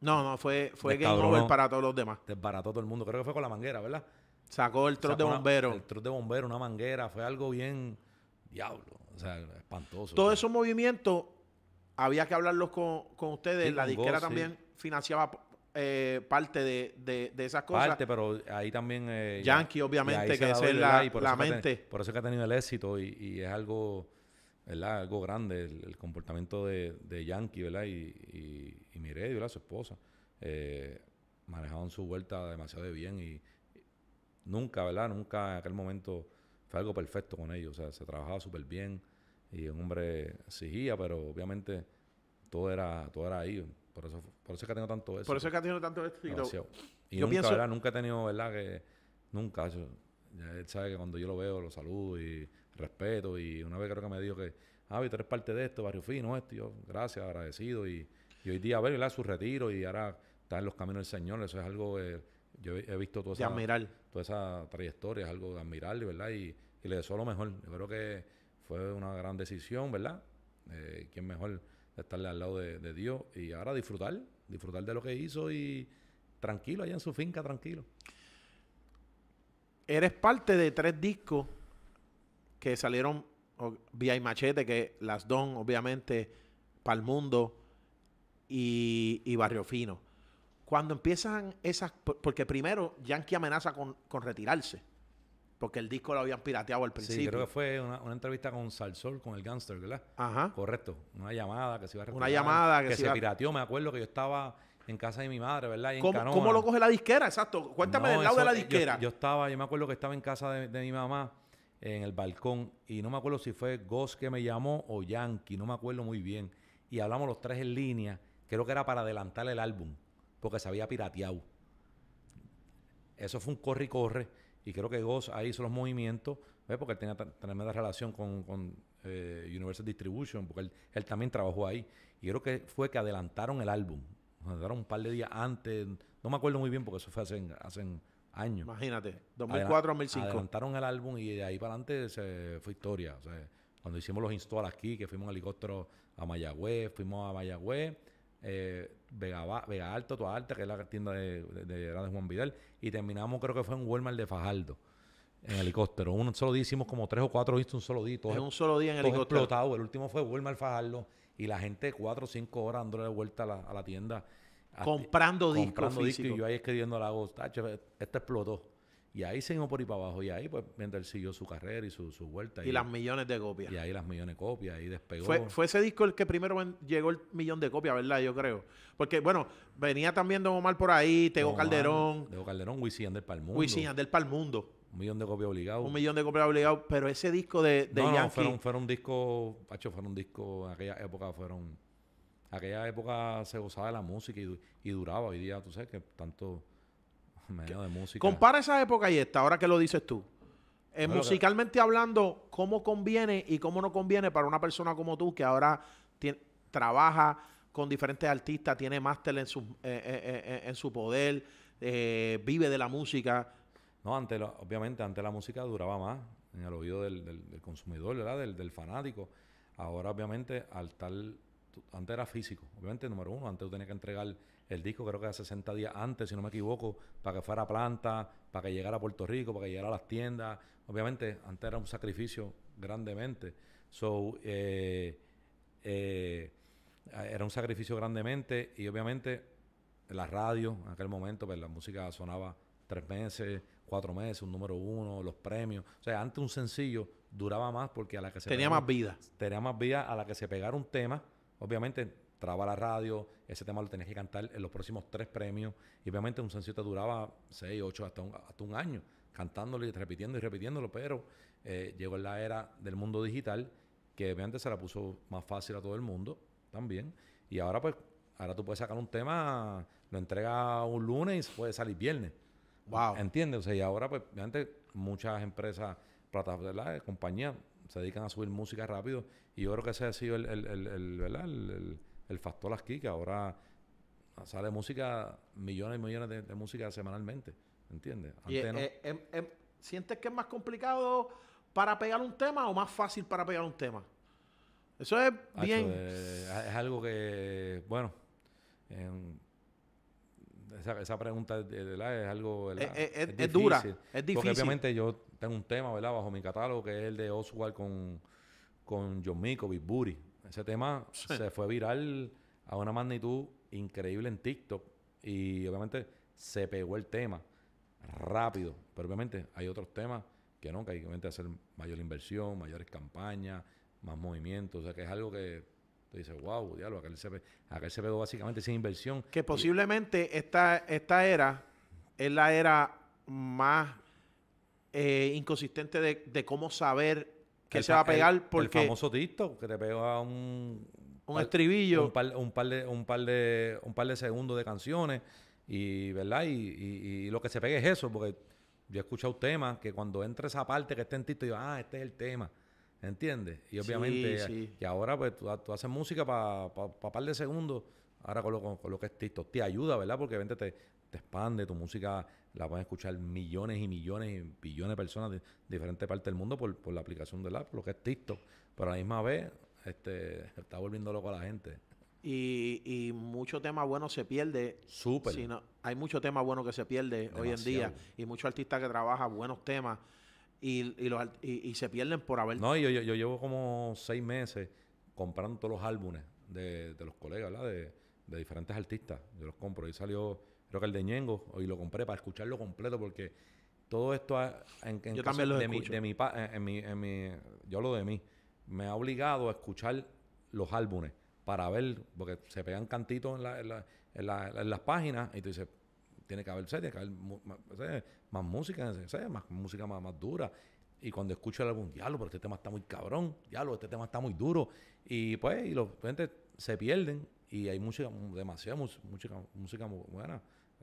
No, no, fue, fue Game Over para todos los demás. Desbarató todo el mundo, creo que fue con la manguera, ¿verdad? Sacó el trot de bombero. el trot de bombero, una manguera, fue algo bien diablo, o sea, espantoso. Todos esos movimientos había que hablarlos con, con ustedes, la disquera también financiaba eh, parte de, esas cosas. Parte, pero ahí también... Eh, Yankee, obviamente, que es la, por mente. por eso que ha tenido el éxito y, es algo, ¿verdad? Algo grande el, comportamiento de, Yankee, ¿verdad? Y, y, y Su esposa. Eh, manejaban su vuelta demasiado bien y, nunca, ¿verdad? Nunca en aquel momento fue algo perfecto con ellos. O sea, se trabajaba súper bien y un hombre exigía, pero obviamente todo era, todo era ahí. Por eso, por eso es que ha tenido tanto éxito. Por eso es que ha tenido tanto éxito. Y yo nunca, pienso... Nunca he tenido, ¿verdad? Que nunca. ya él sabe que cuando yo lo veo, lo saludo y respeto. Y una vez creo que me dijo que, ah, tú eres parte de esto, Barrio Fino, esto. yo, gracias, agradecido. Y, y hoy día, a ver, ¿verdad? Su retiro y ahora está en los caminos del Señor. Eso es algo que yo he, visto toda esa, admirar. toda esa trayectoria. Es algo de ¿verdad? Y, y le deseo lo mejor. Yo creo que fue una gran decisión, ¿verdad? Eh, ¿Quién mejor estarle al lado de, Dios y ahora disfrutar, disfrutar de lo que hizo y tranquilo allá en su finca, tranquilo. Eres parte de tres discos que salieron vía y Machete, que las don, obviamente, para el mundo y, Barrio Fino. Cuando empiezan esas, porque primero Yankee amenaza con retirarse. Porque el disco lo habían pirateado al principio. Sí, creo que fue una, entrevista con Salsol, con el Gangster, ¿verdad? Ajá. Correcto. Una llamada que se iba a Una llamada que, se, pirateó. Me acuerdo que yo estaba en casa de mi madre, ¿verdad? ¿Cómo, lo coge la disquera? Exacto. Cuéntame del lado de la eh, disquera. Yo, estaba, yo me acuerdo que estaba en casa de, de mi mamá, en el balcón, y no me acuerdo si fue Ghost que me llamó o Yankee, no me acuerdo muy bien. Y hablamos los tres en línea. Creo que era para adelantar el álbum, porque se había pirateado. Eso fue un corre y corre. Y creo que Goss ahí hizo los movimientos, ¿ves? porque él tenía tremenda relación con, eh, Universal Distribution, porque él, también trabajó ahí. Y creo que fue que adelantaron el álbum. Adelantaron un par de días antes. No me acuerdo muy bien porque eso fue hace, años. Imagínate, 2004 2005. Adelantaron el álbum y de ahí para adelante se fue historia. cuando hicimos los installs aquí, que fuimos en helicóptero a Mayagüez, fuimos a Mayagüez eh, Vega, Alto, Alta, que es la tienda de, Juan Vidal, y terminamos, creo que fue en Walmart de Fajardo, en helicóptero. Un solo día hicimos como tres o cuatro vistos un solo día. en un solo día en helicóptero. Explotado. El último fue Walmart Fajardo, y la gente cuatro o cinco horas de vuelta a la, tienda. Comprando discos. y yo ahí escribiendo la voz, este explotó. Y ahí se por ahí para abajo. Y ahí, pues, él siguió su carrera y su, vuelta. Y, las millones de copias. Y ahí las millones de copias. y despegó. Fue, ese disco el que primero llegó el millón de copias, ¿verdad? Yo creo. Porque, bueno, venía también Don Omar por ahí, Tego Calderón. Tego Calderón, Wisin del para mundo. Wisin Ander para mundo. Un millón de copias obligado. Un millón de copias obligado. Pero ese disco de, no, No, fueron, un disco... Pacho, fueron disco... En aquella época fueron... aquella época se gozaba de la música y, y duraba. Hoy día, tú sabes que tanto Medio de música. Compara esa época y esta, ahora que lo dices tú. Eh, musicalmente hablando, ¿cómo conviene y cómo no conviene para una persona como tú que ahora trabaja con diferentes artistas, tiene máster en su, eh, eh, poder, vive de la música? No, antes obviamente antes la música duraba más en el oído del, consumidor, ¿verdad? Del, fanático. Ahora, obviamente, al tal... Antes era físico. Obviamente, número uno, antes tú tenías que entregar el disco creo que a 60 días antes, si no me equivoco, para que fuera a planta, para que llegara a Puerto Rico, para que llegara a las tiendas. Obviamente, antes era un sacrificio grandemente. So, eh, eh, era un sacrificio grandemente y obviamente la radio en aquel momento, pues la música sonaba tres meses, cuatro meses, un número uno, los premios. O sea, antes un sencillo duraba más porque a la que se... Tenía más vida. Tenía más vida a la que se pegara un tema. Obviamente traba la radio, ese tema lo tenías que cantar en los próximos tres premios. Y obviamente un sencillo te duraba seis, ocho, hasta un, hasta un año, cantándolo y repitiendo y repitiéndolo, pero eh, llegó la era del mundo digital, que obviamente se la puso más fácil a todo el mundo también. Y ahora pues, ahora tú puedes sacar un tema, lo entrega un lunes y puede salir viernes. Wow. ¿Entiendes? O sea, y ahora pues, obviamente muchas empresas, plataformas, compañías se dedican a subir música rápido y yo creo que ese ha sido el, el, el, el ¿verdad? el factor aquí, que ahora sale música, millones y millones de, música semanalmente, ¿entiendes? ¿Sientes que es más complicado para pegar un tema o más fácil para pegar un tema? Eso es bien. Eh, es algo que, bueno, esa, pregunta es algo. Es, dura, es difícil. Porque obviamente yo tengo un tema ¿verdad? bajo mi catálogo que es el de Oswald con, con John Miko, Big ese tema se fue viral a una magnitud increíble en TikTok y obviamente se pegó el tema rápido. Pero obviamente hay otros temas que no, que hay que hacer mayor inversión, mayores campañas, más movimientos. O sea, que es algo que tú dices, wow, diablo, aquel se, se pegó básicamente sin inversión. Que posiblemente esta, era es la era más eh, inconsistente de cómo saber que se va a pegar porque... El famoso TikTok, que te pega un... Un estribillo. Un par, de, un, par de, un par de segundos de canciones y, ¿verdad? Y, y, lo que se pegue es eso, porque yo he escuchado temas que cuando entra esa parte que está en TikTok, yo, ah, este es el tema. ¿Entiendes? Y obviamente, sí, y ahora pues tú, haces música para pa, par de segundos. Ahora con lo, lo, que es TikTok te ayuda, ¿verdad? Porque vente, te, te expande, tu música la a escuchar millones y millones y billones de personas de diferentes partes del mundo por, por la aplicación del app, lo que es TikTok. Pero a la misma vez, este, está volviendo loco a la gente. Y, y mucho tema bueno se pierde. Súper. hay mucho tema bueno que se pierde hoy en día. Y muchos artistas que trabajan buenos temas y, y, los, y, se pierden por haber... No, yo, yo, llevo como seis meses comprando todos los álbumes de, de los colegas, De, de diferentes artistas. Yo los compro. y salió creo que el de Ñengo, y lo compré para escucharlo completo porque todo esto en, en yo lo de, eh, mi, yo lo de mí me ha obligado a escuchar los álbumes para ver porque se pegan cantitos en, la, en, la, en, las páginas y tú dices tiene que haber, tiene que haber más, música más música más, más dura y cuando escucho el álbum diálogo, pero este tema está muy cabrón lo, este tema está muy duro y pues y los gente se pierden y hay música demasiada música música buena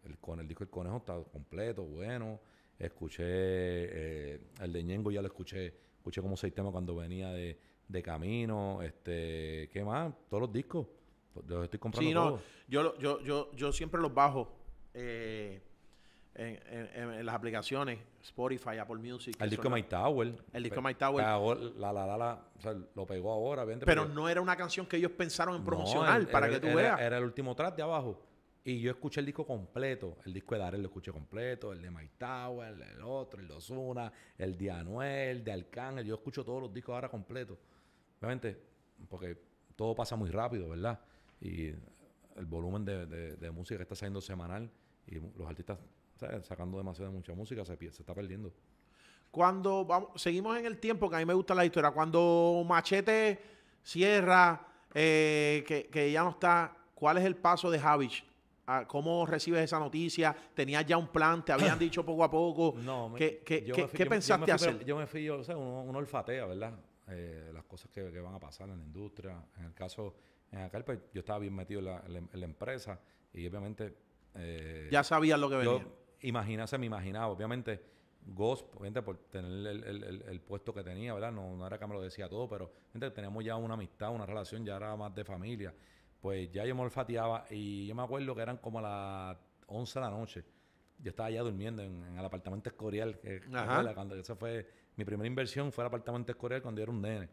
el, con el disco El Conejo está completo, bueno. Escuché eh, el de Ñengo, ya lo escuché. Escuché como seis temas cuando venía de, camino. este ¿Qué más? Todos los discos. Los estoy comprando. Yo, yo, yo, yo siempre los bajo. Eh, en, las aplicaciones Spotify, Apple Music. El disco My Tower. El disco My Tower. La, la, la, lo pegó ahora, Pero no era una canción que ellos pensaron en promocionar, para que tú veas. Era el último track de abajo. Y yo escuché el disco completo. El disco de Darel lo escuché completo. El de My Tower, el, otro, el de Ozuna, el de Anuel, el de Arcángel. Yo escucho todos los discos ahora completos. Obviamente, porque todo pasa muy rápido, ¿verdad? Y el volumen de, música que está saliendo semanal y los artistas ¿sabes? sacando demasiada mucha música se, está perdiendo. Cuando vamos, seguimos en el tiempo, que a mí me gusta la historia, cuando Machete cierra, eh, que, que ya no está, ¿cuál es el paso de Javich cómo recibes esa noticia? ¿Tenías ya un plan? ¿Te habían dicho poco a poco? No, ¿Qué, pensaste hacer? Yo me fui, yo, o sea, uno, olfatea, ¿verdad? Eh, las cosas que, van a pasar en la industria. En el caso, en acá, pues, yo estaba bien metido en la, empresa y obviamente... Eh, ya sabías lo que venía. Yo, me imaginaba, obviamente, Ghost, obviamente, por tener el, puesto que tenía, ¿verdad? No, era que me lo decía todo, pero teníamos ya una amistad, una relación, ya era más de familia. Pues ya yo me olfateaba y yo me acuerdo que eran como a las 11 de la noche. Yo estaba allá durmiendo en, el apartamento Escorial. Que, cuando esa fue mi primera inversión fue el apartamento Escorial cuando yo era un nene.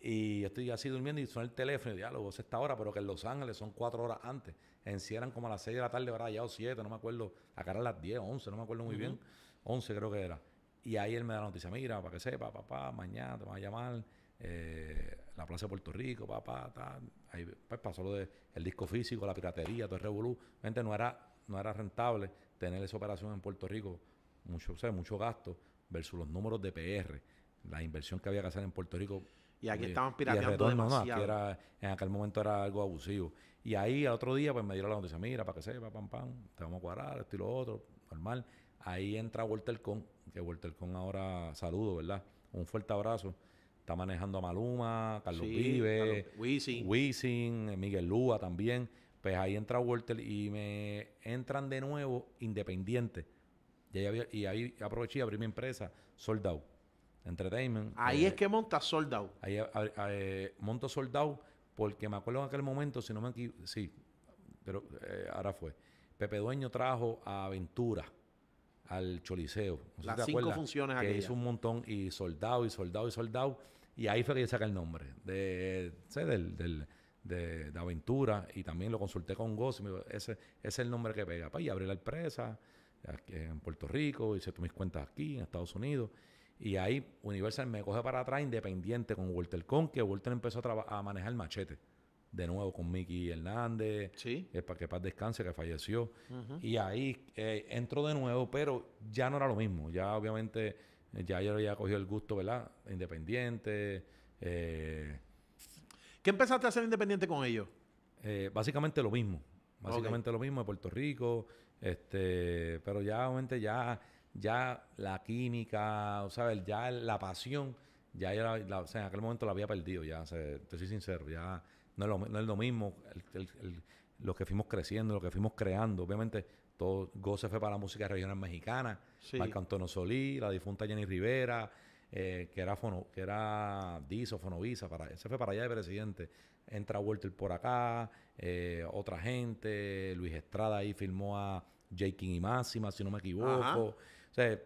Y yo estoy así durmiendo y suena el teléfono y diálogo, es esta hora, pero que en Los Ángeles son cuatro horas antes. En sí eran como a las 6 de la tarde, ahora Ya o 7 no me acuerdo. Acá eran las 10 11 no me acuerdo muy bien. 11 creo que era. Y ahí él me da la noticia, mira, para que sepa, papá, mañana te van a llamar. Eh, la Plaza de Puerto Rico, papá, tal. Ahí pues, pasó lo del disco físico, la piratería, todo el revolú. Gente, no era, no era rentable tener esa operación en Puerto Rico, mucho, o sea, mucho gasto, versus los números de PR, la inversión que había que hacer en Puerto Rico. Y aquí eh, estaban pirateando y demasiado. era, en aquel momento era algo abusivo. Y ahí al otro día pues me dieron la noticia, mira, para que sepa, pam, pam, te vamos a cuadrar, esto y lo otro, normal. Ahí entra Walter Con, que Walter Con ahora saludo, ¿verdad? Un fuerte abrazo. Está manejando a Maluma, Carlos Vive, Vives, Wisin. Miguel Lúa también. Pues ahí entra Walter y me entran de nuevo independientes. Y ahí, aproveché y abrí mi empresa, Sold Entertainment. Ahí es que monta Sold Ahí eh, eh, monto Sold porque me acuerdo en aquel momento, si no me equivoco, sí, pero eh, ahora fue. Pepe Dueño trajo a Aventura al Choliseo. Las cinco funciones Que hizo un montón y soldado y soldado y soldado. Y ahí fue que yo saqué el nombre de, de, aventura y también lo consulté con Goss. ese, es el nombre que pega. Pues, y abrí la empresa en Puerto Rico, hice mis cuentas aquí, en Estados Unidos. Y ahí Universal me coge para atrás independiente con Walter Con, que Walter empezó a, a manejar machete de nuevo con Mickey Hernández, ¿Sí? el eh, para que paz descanse que falleció. Y ahí eh, entró de nuevo, pero ya no era lo mismo. Ya obviamente ya yo ya cogió el gusto, ¿verdad? Independiente. Eh, ¿Qué empezaste a hacer independiente con ellos? Eh, básicamente lo mismo. Básicamente lo mismo de Puerto Rico. Este, pero ya, obviamente, ya, ya la química, ¿sabes? Ya la pasión, ya yo o sea, en aquel momento la había perdido, ya. te soy sincero, ya no es lo, mismo. lo que fuimos creciendo, lo que fuimos creando. Obviamente, todo, Goce fue para la música regional mexicana. Sí. Marco Antonio Solí, la difunta Jenny Rivera, eh, que era que era Dizo, Fonovisa, para, ese fue para allá de presidente. Entra Walter por acá, eh, otra gente, Luis Estrada ahí firmó a King y Máxima, si no me equivoco. O sea,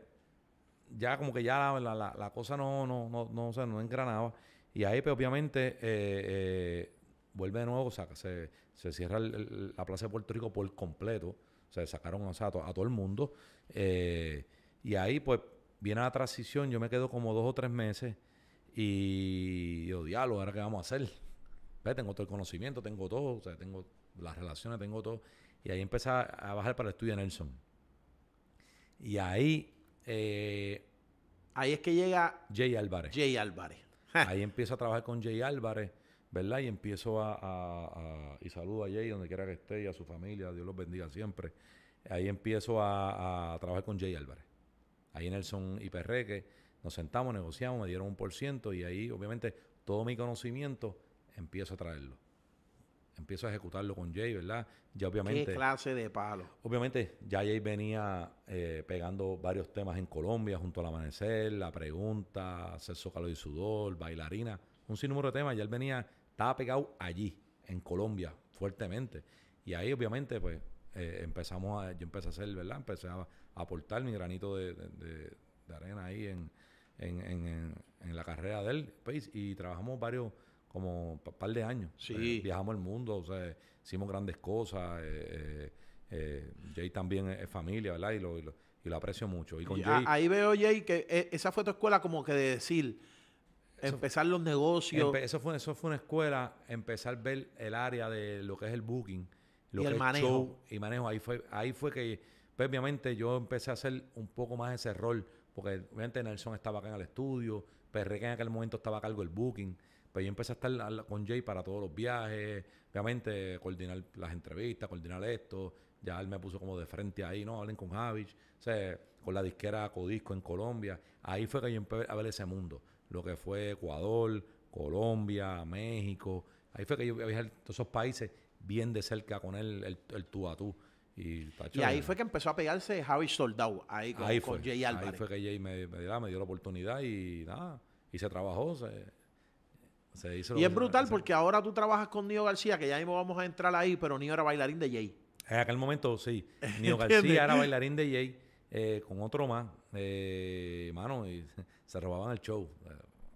ya como que ya la, cosa no, no, no, no, engranaba. Y ahí, pues, obviamente, eh, vuelve de nuevo, o sea, se, se cierra la Plaza de Puerto Rico por completo. O sea, sacaron a, todo el mundo. Eh, y ahí, pues, viene la transición. Yo me quedo como dos o tres meses y yo, diablo, ¿ahora qué vamos a hacer? Tengo todo el conocimiento, tengo todo, o sea, tengo las relaciones, tengo todo. Y ahí empecé a bajar para el estudio de Nelson. Y ahí. Eh, ahí es que llega. Jay Álvarez. Jay Álvarez. ahí empiezo a trabajar con Jay Álvarez. ¿verdad? Y empiezo a, y saludo a Jay donde quiera que esté y a su familia, Dios los bendiga siempre. Ahí empiezo a, trabajar con Jay Álvarez. Ahí en Nelson y Perreque nos sentamos, negociamos, me dieron un por ciento y ahí obviamente todo mi conocimiento empiezo a traerlo. Empiezo a ejecutarlo con Jay, ¿verdad? Ya obviamente... ¿Qué clase de palo? Obviamente ya Jay venía eh, pegando varios temas en Colombia, junto al amanecer, La Pregunta, Sexo, Calor y Sudor, Bailarina, un sinnúmero de temas. Ya él venía estaba pegado allí, en Colombia, fuertemente. Y ahí obviamente pues eh, empezamos a, yo empecé a hacer, ¿verdad? Empecé a, aportar mi granito de, arena ahí en, la carrera del país. Pues, y trabajamos varios como un par de años. Sí. Eh, viajamos el mundo, o sea, hicimos grandes cosas. Eh, Jay también es, familia, ¿verdad? Y lo, aprecio mucho. Y ahí veo, Jay, que esa fue tu escuela como que de decir, empezar los negocios. eso, fue, eso fue una escuela, empezar a ver el área de lo que es el booking, lo y que el manejo. y manejo. Ahí fue, ahí fue que, previamente pues, obviamente, yo empecé a hacer un poco más ese rol, porque obviamente Nelson estaba acá en el estudio, Pero que en aquel momento estaba a cargo del booking. Pero pues, yo empecé a estar con Jay para todos los viajes, obviamente coordinar las entrevistas, coordinar esto. Ya él me puso como de frente ahí, ¿no? Hablen con Javich, con la disquera Codisco en Colombia. Ahí fue que yo empecé a ver ese mundo lo que fue Ecuador, Colombia, México. Ahí fue que yo viajé a todos esos países bien de cerca con él, el, el tú a tú. Y, ahí fue que empezó a pegarse Javi Soldau, ahí con, Ahí fue que Jay me, dio, la oportunidad y nada, y se trabajó, se, se hizo Y es brutal porque ahora tú trabajas con Nio García, que ya mismo vamos a entrar ahí, pero Nio era bailarín de Jay. En aquel momento, sí. Nio García era bailarín de Jay, eh, con otro más. Eh, mano, se robaban el show. Eh,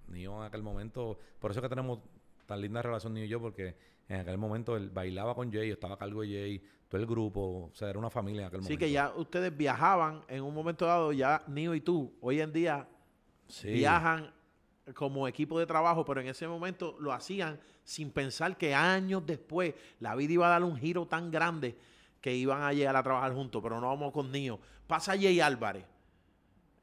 Nio en aquel momento, por eso es que tenemos tan linda relación Nio y yo, porque en aquel momento él bailaba con Jay, yo estaba a cargo de Jay, todo el grupo, o sea, era una familia en aquel momento. Sí, que ya ustedes viajaban en un momento dado, ya Nio y tú, hoy en día viajan como equipo de trabajo, pero en ese momento lo hacían sin pensar que años después la vida iba a dar un giro tan grande que iban a llegar a trabajar juntos, pero no vamos con Nio. Pasa Jay Álvarez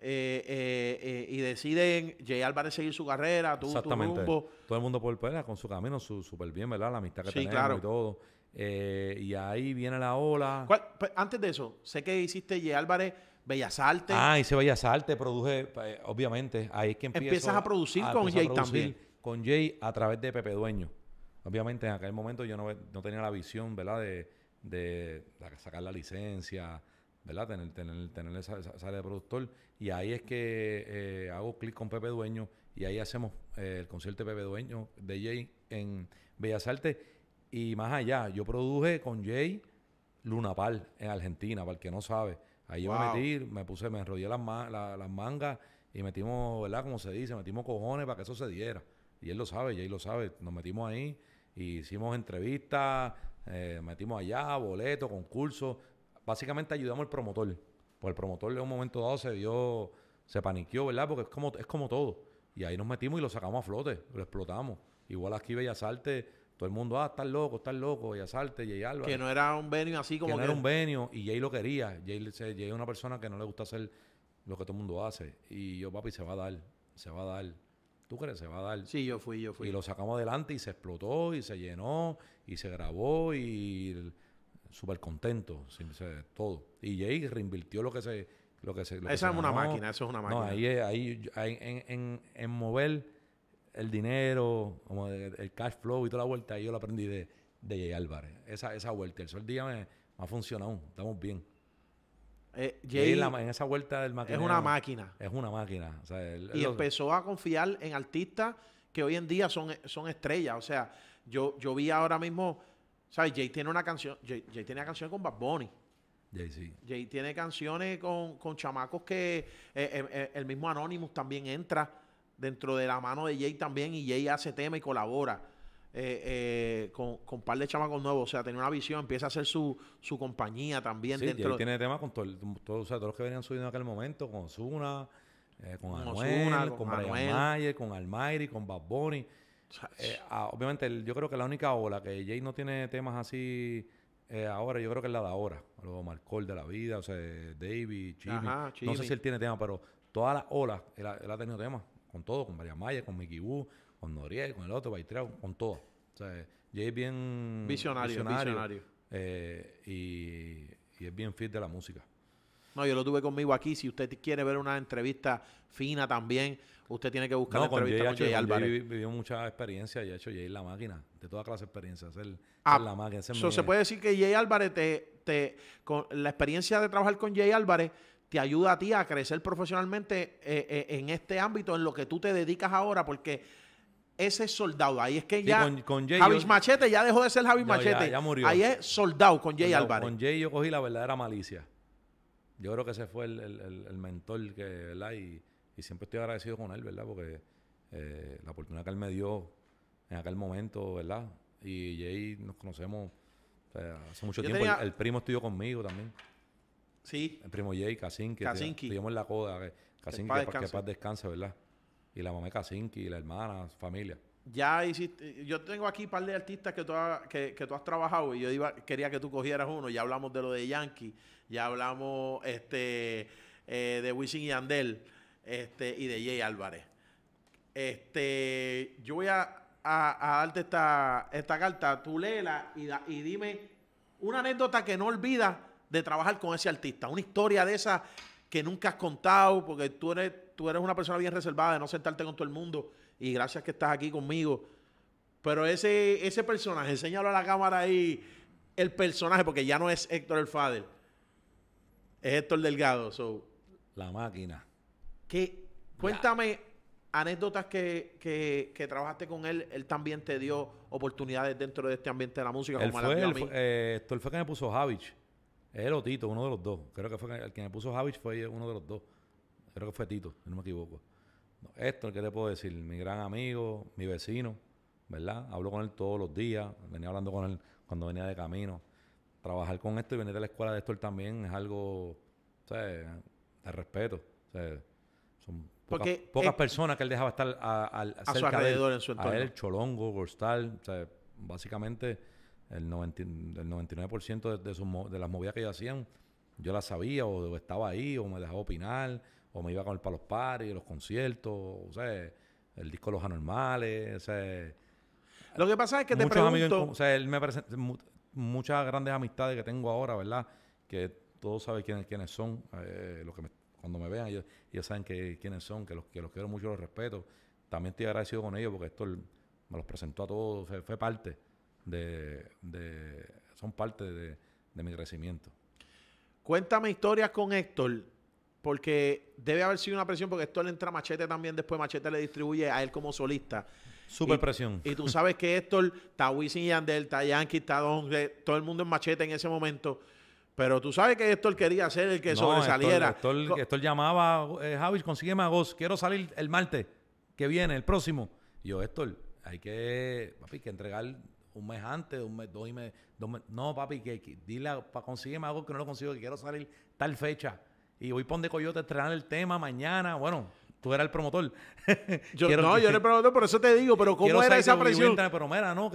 eh, eh, eh, y deciden Jay Álvarez seguir su carrera, tú, tu rumbo. Todo el mundo por pelea pues, con su camino, súper bien, ¿verdad? La amistad que tenemos y todo. y ahí viene la ola. Pues, antes de eso, sé que hiciste Jay Álvarez Bellas Artes. Ah, hice Bellas Artes, produje, obviamente. Ahí es que Empiezas a producir con Jay también. Con Jay a través de Pepe Dueño. Obviamente en aquel momento yo no, tenía la visión, ¿verdad? De, de sacar la licencia, ¿verdad? Tener, esa, sala de productor. Y ahí es que eh, hago clic con Pepe Dueño y ahí hacemos eh, el concierto de Pepe Dueño de Jay en Bellas Artes. Y más allá, yo produje con Jay Lunapal en Argentina, para el que no sabe. Ahí wow. yo me metí, me puse, me enrollé las, mangas y metimos, ¿verdad? Como se dice, metimos cojones para que eso se diera. Y él lo sabe, Jay lo sabe. Nos metimos ahí y hicimos entrevistas, eh, metimos allá, boletos, concursos básicamente ayudamos al promotor. Pues el promotor en un momento dado se dio... se paniqueó, ¿verdad? Porque es como, es como todo. Y ahí nos metimos y lo sacamos a flote, lo explotamos. Igual aquí Bellas Salte. todo el mundo, ah, estás loco, está loco, Bellas Artes, Jay algo Que no era un venio así como que. no era un venio y Jay lo quería. Jay, se, Jay, es una persona que no le gusta hacer lo que todo el mundo hace. Y yo, papi, se va a dar, se va a dar. ¿Tú crees? Se va a dar. Sí, yo fui, yo fui. Y lo sacamos adelante y se explotó y se llenó y se grabó y súper contento, sin, todo. Y Jay reinvirtió lo que se... Lo que se Esa es una máquina, eso es una máquina. No, ahí, en, en, mover el dinero, como el, cash flow y toda la vuelta, ahí yo lo aprendí de, de Jay Álvarez. Esa, esa vuelta, el sol día me, ha funcionado, estamos bien. Eh, Jay, en esa vuelta del maquinero. Es una máquina. Es una máquina. y empezó a confiar en artistas que hoy en día son, son estrellas. O sea, yo, yo vi ahora mismo ¿Sabes? Jay tiene una canción. Jay, tiene canción con Bad Bunny. Jay, sí. Jay tiene canciones con, chamacos que eh, eh, eh, el mismo Anonymous también entra dentro de la mano de Jay también y Jay hace tema y colabora con, un par de chamacos nuevos. O sea, tiene una visión, empieza a hacer su, compañía también sí, dentro. tiene tema con todos los que venían subiendo en aquel momento, con Ozuna, con, con Anuel, con, con y Mayer, con con Bad Bunny. Eh, obviamente, yo creo que la única ola que Jay no tiene temas así eh, ahora, yo creo que es la de ahora. Lo Marcol de la vida, o sea, David, No sé si él tiene temas pero todas las olas, él, ha, tenido temas. Con todo, con María Maya, con Mickey Boo, con Noriel, con el otro, con todo. Jay es bien... Visionario, visionario. Eh, y, y es bien fit de la música. No, yo lo tuve conmigo aquí. Si usted quiere ver una entrevista fina también usted tiene que buscar no, entrevista con Jay, Álvarez. vivió mucha experiencia, y ha hecho Jay la máquina, de toda clase de experiencias. ah, la se puede decir que Jay Álvarez te, te, con la experiencia de trabajar con Jay Álvarez te ayuda a ti a crecer profesionalmente eh, eh, en este ámbito, en lo que tú te dedicas ahora, porque ese soldado. Ahí es que ya Javis Machete ya dejó de ser Javis Machete. Ahí es soldado con Jay Álvarez. Con Jay yo cogí la verdadera malicia. Yo creo que ese fue el, mentor que, ¿verdad? Y, y siempre estoy agradecido con él, ¿verdad? Porque eh, la oportunidad que él me dio en aquel momento, ¿verdad? Y Jay nos conocemos hace mucho tiempo. El, primo estudió conmigo también. Sí. El primo Jay, Kacinki. Estuvimos en la coda. que, que paz descanse, ¿verdad? Y la mamá de la hermana, su familia. Ya hiciste, yo tengo aquí un par de artistas que tú, tú has trabajado y yo quería que tú cogieras uno. Ya hablamos de lo de Yankee, ya hablamos este, eh, de Wisin y Andel. Este, y de Jay Álvarez. Este, yo voy a, darte esta, carta, tú léela y, y dime una anécdota que no olvidas de trabajar con ese artista, una historia de esa que nunca has contado, porque tú eres, tú eres una persona bien reservada de no sentarte con todo el mundo, y gracias que estás aquí conmigo. Pero ese, ese personaje, enséñalo a la cámara ahí, el personaje, porque ya no es Héctor el Fader, es Héctor Delgado. So. La máquina. Que, cuéntame anécdotas que, que, trabajaste con él. Él también te dio oportunidades dentro de este ambiente de la música. Él como fue, él fue, eh, fue que me puso Javich. Él Tito, uno de los dos. Creo que fue el que me puso Javich fue uno de los dos. Creo que fue Tito, no me equivoco. No, Héctor, ¿qué te puedo decir? Mi gran amigo, mi vecino, ¿verdad? Hablo con él todos los días. Venía hablando con él cuando venía de camino. Trabajar con esto y venir de la escuela de Héctor también es algo, o sea, de respeto. O sea, porque pocas personas que él dejaba estar a, su alrededor, de en su entorno. A él, Cholongo, Gorstal, básicamente el, el 99% de, de, de las movidas que ellos hacían, yo las sabía, o, estaba ahí, o me dejaba opinar, o me iba con el para los los conciertos, o sea, el disco Los Anormales, o sea... Lo que pasa es que te o sea, él me presenta, muchas grandes amistades que tengo ahora, ¿verdad? Que todos saben quiénes, son, eh, los que me cuando me vean, ellos, saben que, quiénes son, que los, que los quiero mucho, los respeto. También estoy agradecido con ellos porque esto me los presentó a todos, fue, parte de, son parte de, mi crecimiento. Cuéntame historias con Héctor, porque debe haber sido una presión, porque Héctor entra Machete también, después Machete le distribuye a él como solista. Super presión. Y tú sabes que Héctor, está Wisin Yandel, está Yankee, está Don, eh, todo el mundo en Machete en ese momento. Pero tú sabes que Héctor quería ser el que sobresaliera. Héctor, Héctor, llamaba, a eh, Javis, consígueme a quiero salir el martes que viene, el próximo. Y yo, Héctor, hay que, papi, que entregar un mes antes, un mes, dos y No, papi, que, que dile, para consigue que no lo consigo, que quiero salir tal fecha. Y voy pon de Coyote a estrenar el tema mañana. Bueno, tú eras el promotor. yo, no, yo era el promotor, por eso te digo, pero ¿cómo era esa presión? pero mira, no,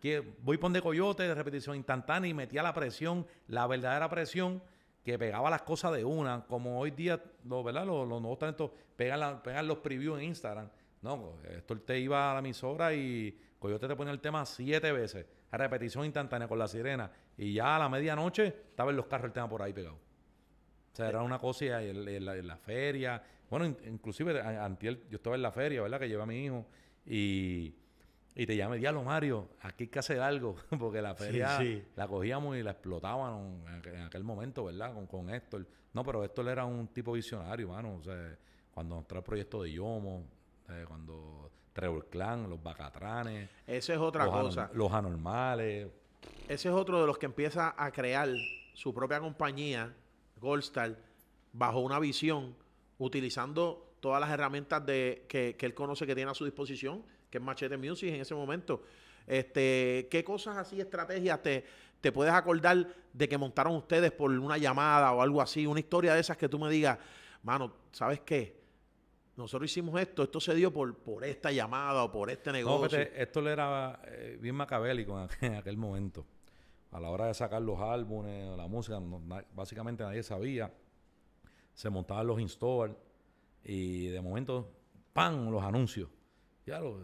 que, voy a de coyote, de repetición instantánea y metía la presión, la verdadera presión que pegaba las cosas de una, como hoy día, ¿verdad? Los, los nuevos talentos pegan, los previews en Instagram. No, esto te iba a la emisora y Coyote te ponía el tema siete veces, repetición instantánea con la sirena, y ya a la medianoche estaba en los carros el tema por ahí pegado. O sea, era una cosa y en la feria, bueno, inclusive yo estaba en la feria, ¿verdad? Que lleva a mi hijo y, y te llamé, diablo Mario, aquí hay que hacer algo, porque la feria la cogíamos y la explotaban en aquel momento, ¿verdad? Con, con Héctor. No, pero Héctor era un tipo visionario, mano. O sea, cuando nos trae el proyecto de Yomo, cuando Trevor Clan, los Bacatranes. Eso es otra cosa. los anormales. Ese es otro de los que empieza a crear su propia compañía, Goldstar, bajo una visión utilizando todas las herramientas de, que, él conoce que tiene a su disposición, que es Machete Music en ese momento. Este, ¿Qué cosas así, estrategias te, te puedes acordar de que montaron ustedes por una llamada o algo así? Una historia de esas que tú me digas, mano, ¿sabes qué? Nosotros hicimos esto, esto se dio por, por esta llamada o por este negocio. esto le era eh, bien macabélico en aquel, momento. A la hora de sacar los álbumes, o la música, básicamente nadie sabía se montaban los install y de momento, ¡pam! los anuncios. Ya lo,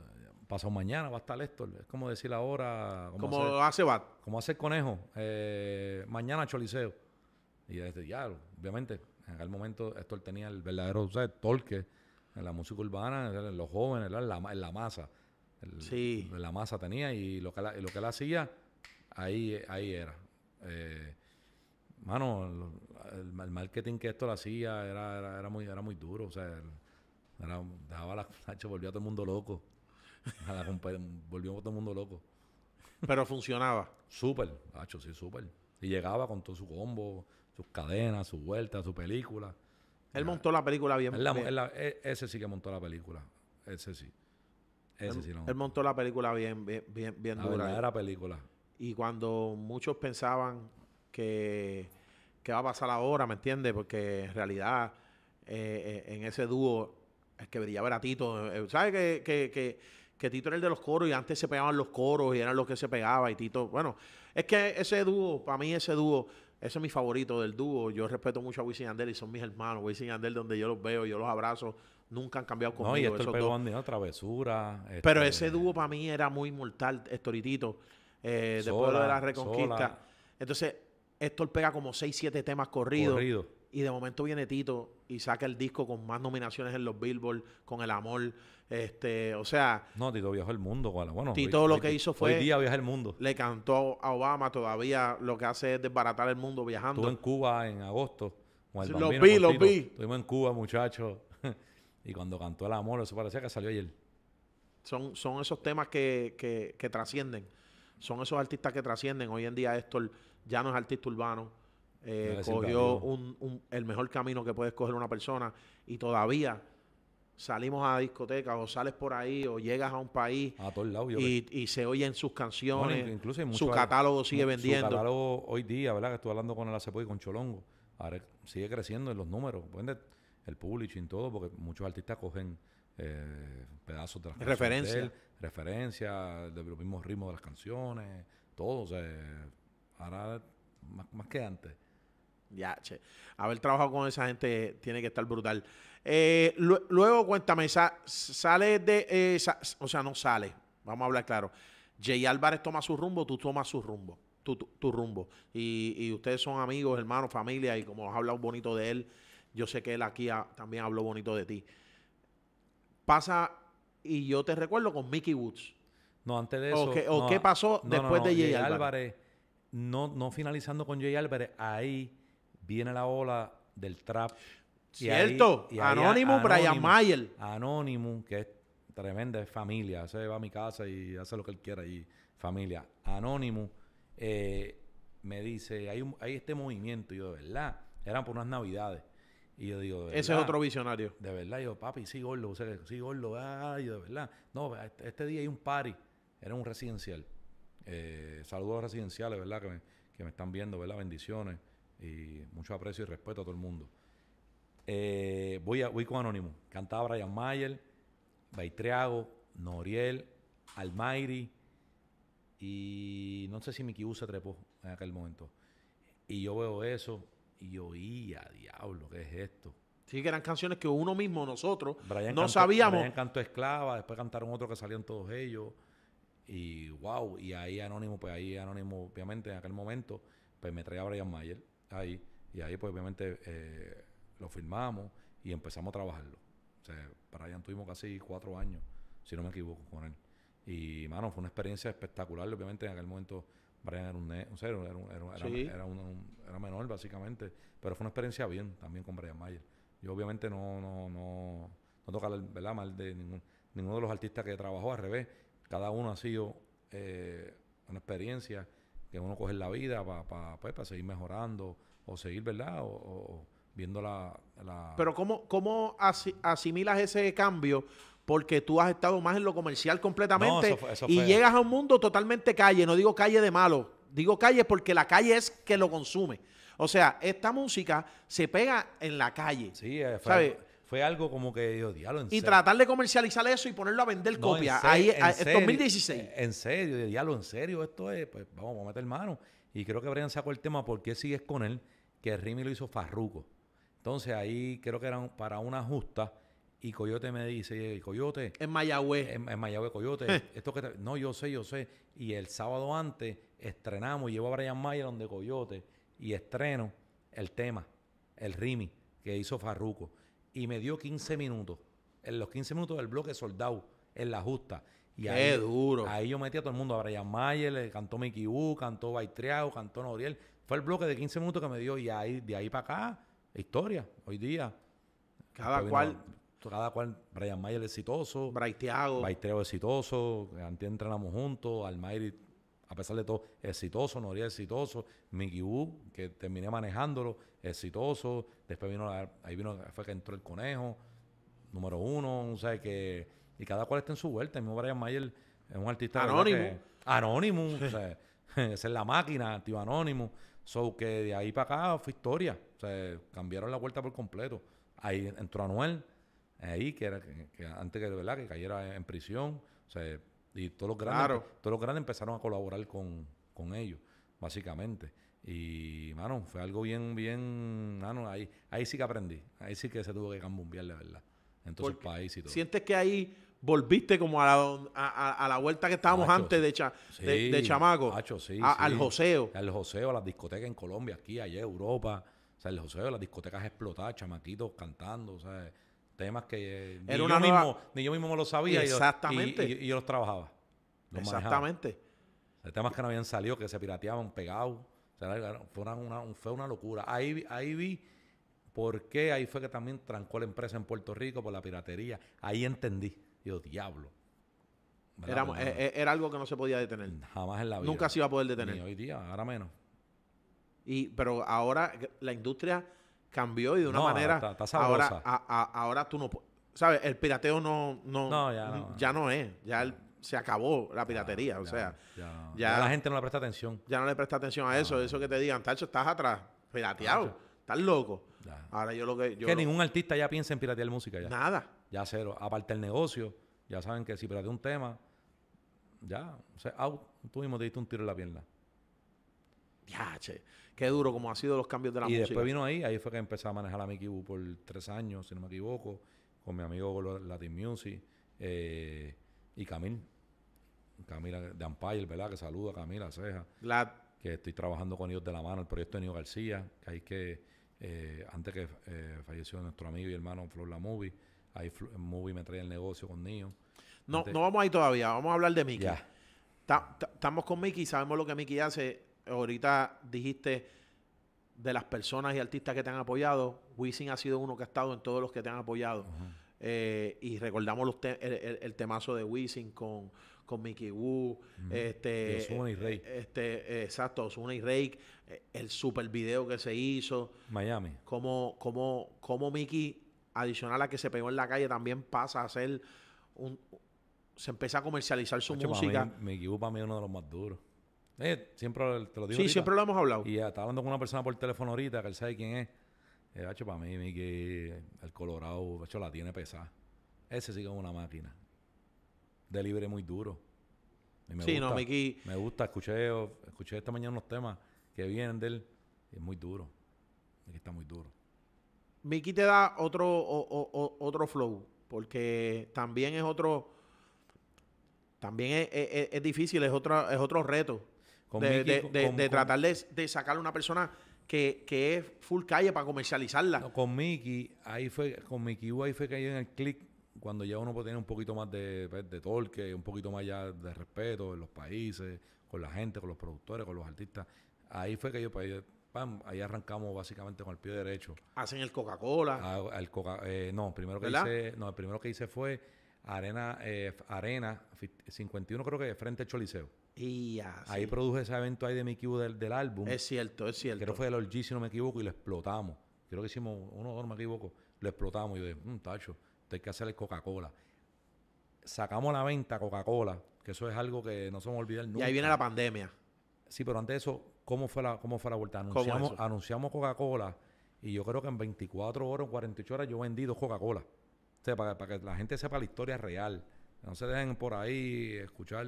pasó mañana va a estar esto. Es como decir ahora. Como hace Bat. Como hace Conejo. Eh, mañana Choliseo. Y desde ya, obviamente, en aquel momento Héctor tenía el verdadero ¿sabes? torque en la música urbana, en los jóvenes, en la, la masa. sí. En la masa tenía y lo que, lo que él hacía, ahí, ahí era. Eh, mano, el, marketing que esto lo hacía era, era, muy, era muy duro. O sea, dejaba la hacho volvió a todo el mundo loco. volvió a todo el mundo loco. Pero funcionaba. Súper, hacho, sí, súper. Y llegaba con todo su combo, sus cadenas, su vuelta, su película. Él montó la película bien. la, e, ese sí que montó la película. Ese sí. Ese él, sí no. Él montó la película bien, bien, bien, dura. La eh. película. Y cuando muchos pensaban que qué va a pasar ahora, ¿me entiendes? Porque en realidad eh, eh, en ese dúo Es que ver a Tito. Eh, ¿Sabes que, que, Tito era el de los coros y antes se pegaban los coros y eran los que se pegaba y Tito, bueno, es que ese dúo, para mí ese dúo, ese es mi favorito del dúo. Yo respeto mucho a Wisin y y son mis hermanos. Wisin Andel donde yo los veo, yo los abrazo, nunca han cambiado conmigo. No, y esto pegó no, travesura. Pero este, ese dúo para mí era muy mortal, Estoritito, eh, después de la Reconquista. Entonces, Héctor pega como 6, 7 temas corridos. Y de momento viene Tito y saca el disco con más nominaciones en los Billboard, con El Amor. Este, o sea. No, Tito viajó el mundo. Bueno, Tito lo que hizo fue. Hoy día viaja el mundo. Le cantó a Obama, todavía lo que hace es desbaratar el mundo viajando. Estuvo en Cuba en agosto. los vi, los vi. Estuvimos en Cuba, muchachos. y cuando cantó El Amor, eso parecía que salió ayer. Son, son esos temas que, que trascienden. Son esos artistas que trascienden. Hoy en día, Héctor ya no es artista urbano. Eh, cogió un, el mejor camino que puede escoger una persona y todavía salimos a discotecas o sales por ahí o llegas a un país y, se oyen sus canciones, su catálogo sigue vendiendo. Su catálogo hoy día, ¿verdad? Que estuve hablando con el Acepo y con Cholongo, ahora sigue creciendo en los números, el publishing, todo, porque muchos artistas cogen eh, pedazos de las referencia. canciones. Referencias. los mismos ritmos de las canciones, todo. O sea, más, que antes. Ya, che. Haber trabajado con esa gente tiene que estar brutal. Eh, luego, cuéntame, sale de. Eh, o sea, no sale. Vamos a hablar claro. Jay Álvarez toma su rumbo, tú tomas su rumbo. Tu, rumbo. Y, ustedes son amigos, hermanos, familia, y como has hablado bonito de él, yo sé que él aquí también habló bonito de ti. Pasa, y yo te recuerdo con Mickey Woods. No, antes de eso. ¿O qué, pasó después de Jay Álvarez no, no finalizando con Jay Álvarez, ahí viene la ola del trap. Cierto, y Anónimo, Brian Mayer. Anónimo, que es tremenda, es familia, se va a mi casa y hace lo que él quiera y familia. Anónimo eh, me dice, hay, hay este movimiento, y yo de verdad, eran por unas navidades. Y yo digo, Ese es otro visionario. De verdad, yo, papi, sí, gordo, sí, gordo, ay, de verdad. No, este, este, día hay un party, era un residencial. Eh, saludos residenciales, ¿verdad? Que me, que me, están viendo, ¿verdad? Bendiciones y mucho aprecio y respeto a todo el mundo. Eh, voy, a, voy con Anónimo. Cantaba Brian Mayer, Baitriago, Noriel, Almayri y no sé si Miki se trepó en aquel momento. Y yo veo eso y yo, diablo, ¿qué es esto? Sí, que eran canciones que uno mismo, nosotros, no sabíamos. Brian cantó Esclava, después cantaron otro que salían todos ellos. Y wow, y ahí Anónimo, pues ahí Anónimo, obviamente en aquel momento, pues me traía a Brian Mayer ahí. Y ahí pues obviamente eh, lo firmamos y empezamos a trabajarlo. O sea, para Brian tuvimos casi cuatro años, si no me equivoco, con él. Y, mano, fue una experiencia espectacular. Obviamente, en aquel momento, Brian era un, cero, era, era, era, era, menor, básicamente. Pero fue una experiencia bien también con Brian Mayer. Yo, obviamente, no no no, no toca ¿verdad? mal de ninguno de los artistas que trabajó, al revés. Cada uno ha sido eh, una experiencia que uno coge en la vida para pues, seguir mejorando o seguir, ¿verdad? O, viendo la, Pero ¿cómo, cómo asimilas ese cambio? Porque tú has estado más en lo comercial completamente y llegas a un mundo totalmente calle, no digo calle de malo, digo calle porque la calle es que lo consume. O sea, esta música se pega en la calle. Sí, eh, es fue algo como que yo diablo. En y tratar de comercializar eso y ponerlo a vender copia Ahí, en 2016. En serio, de diablo, en serio, esto es, pues vamos, a meter mano. Y creo que Brian sacó el tema porque sigues con él, que Rimi lo hizo Farruco. Entonces ahí creo que era para una justa. Y Coyote me dice, Coyote. En Mayagüe En, en Coyote. Esto que no, yo sé, yo sé. Y el sábado antes estrenamos, llevo a Brian Mayer donde Coyote y estreno el tema, el Rimi, que hizo Farruco y me dio 15 minutos. En los 15 minutos del bloque soldado, en la justa. Y Qué ahí, duro. Ahí yo metí a todo el mundo. A Brian Mayer, le cantó Mickey Wu, cantó Baitriao, cantó Noriel. Fue el bloque de 15 minutos que me dio. Y ahí, de ahí para acá, historia, hoy día. Cada cual. cada cual, Brian Mayer exitoso. Baitriao. exitoso. Antes entrenamos juntos. Almairi a pesar de todo, exitoso, Noria exitoso, Mickey que terminé manejándolo, exitoso, después vino, ahí vino, fue que entró el conejo, número uno, o sea que, y cada cual está en su vuelta, el mismo Brian Mayer es un artista... Anónimo. anónimo, o sea, esa es la máquina, tío anónimo, so que de ahí para acá fue historia, o sea, cambiaron la vuelta por completo, ahí entró Anuel, ahí que era, que, antes que, ¿verdad? que cayera en prisión, o sea, y todos los grandes, todos los grandes empezaron a colaborar con, ellos, básicamente. Y, mano, fue algo bien, bien, mano, ahí, ahí sí que aprendí. Ahí sí que se tuvo que cambumbear, la verdad. En todos el países y todo. Sientes que ahí volviste como a la, a, a la vuelta que estábamos antes de, chamaco. a, Al joseo. Al joseo, a las discotecas en Colombia, aquí, allá, Europa. O sea, el joseo, las discotecas explotadas, chamaquitos cantando, o sea Temas que eh, ni, yo, mismo, yo mismo lo sabía. Exactamente. Y, yo los trabajaba. Exactamente. temas que no habían salido, que se pirateaban pegados. fue, una, locura. Ahí, ahí vi por qué ahí fue que también trancó la empresa en Puerto Rico por la piratería. Ahí entendí. Yo, diablo. Eh, eh, era, algo que no se podía detener. Jamás en la vida. Nunca se iba a poder detener. Ni hoy día, ahora menos. Y, pero ahora la industria cambió y de una manera. ahora, ahora tú no. ¿Sabes? El pirateo no. no, ya, no ya no es. Ya se acabó la piratería. o sea, ya, la gente no le presta atención. Ya no le presta atención a eso. Eso que te digan, Tacho, estás atrás, pirateado, estás loco. Ahora yo lo que. Yo que ningún artista ya piensa en piratear música. Ya. Nada. Ya cero. Aparte el negocio, ya saben que si piratea un tema, ya. O sea, tú mismo te diste un tiro en la pierna. Ya, che qué duro como ha sido los cambios de la y Y después vino ahí, ahí fue que empecé a manejar a Mickey Boo por tres años, si no me equivoco, con mi amigo Latin Music eh, y Camil. Camila de Ampire, ¿verdad? Que saluda a Camila Ceja. Glad. Que estoy trabajando con ellos de la mano, el proyecto de Nio García, que hay que, eh, antes que eh, falleció nuestro amigo y hermano Flor La Movie, ahí Movie me trae el negocio con Nio. No, no vamos ahí todavía, vamos a hablar de Mickey. Estamos con Mickey, sabemos lo que Mickey hace ahorita dijiste de las personas y artistas que te han apoyado, Wisin ha sido uno que ha estado en todos los que te han apoyado. Eh, y recordamos el, temazo de Wisin con, con Mickey Wu, este, eh, Este, eh, exacto, Osuna y Rake el super video que se hizo. Miami. Como, como, Mickey, adicional a que se pegó en la calle, también pasa a ser un... Se empieza a comercializar su música. Mickey Wu para mí es uno de los más duros. Eh, siempre te lo digo. Sí, siempre lo hemos hablado. Y estaba hablando con una persona por teléfono ahorita que él sabe quién es. Eh, para mí, el Colorado, hecho la tiene pesada. Ese sí como una máquina. Delivery muy duro. me gusta, Me gusta, escuché, escuché esta mañana unos temas que vienen de él. Es muy duro. está muy duro. Mickey te da otro, otro flow, porque también es otro. También es, difícil, es otra es otro reto de, de, tratar de, sacar a una persona que, es full calle para comercializarla. con Mickey, ahí fue, con Mickey U ahí fue que yo en el click cuando ya uno puede tener un poquito más de, pues, de torque, un poquito más ya de respeto en los países, con la gente, con los productores, con los artistas. Ahí fue que yo, pues, ahí arrancamos básicamente con el pie derecho. Hacen el Coca-Cola. Ah, eh, no, primero que hice, no, el primero que hice fue Arena, eh, Arena 51 creo que frente al Choliseo. Y Ahí produje ese evento ahí de mi del, del álbum. Es cierto, es cierto. Creo que fue el Orgy, si no me equivoco, y lo explotamos. Creo que hicimos, uno, dos, no me equivoco, lo explotamos. Y yo dije, mmm, tacho, hay que hacerle Coca-Cola. Sacamos la venta Coca-Cola, que eso es algo que no se me olvidar nunca. Y ahí viene la pandemia. Sí, pero antes de eso, ¿cómo fue la, cómo fue la vuelta? Anunciamos, Coca-Cola y yo creo que en 24 horas, 48 horas, yo vendí dos Coca-Cola. O sea, para que la gente sepa la historia real. No se dejen por ahí escuchar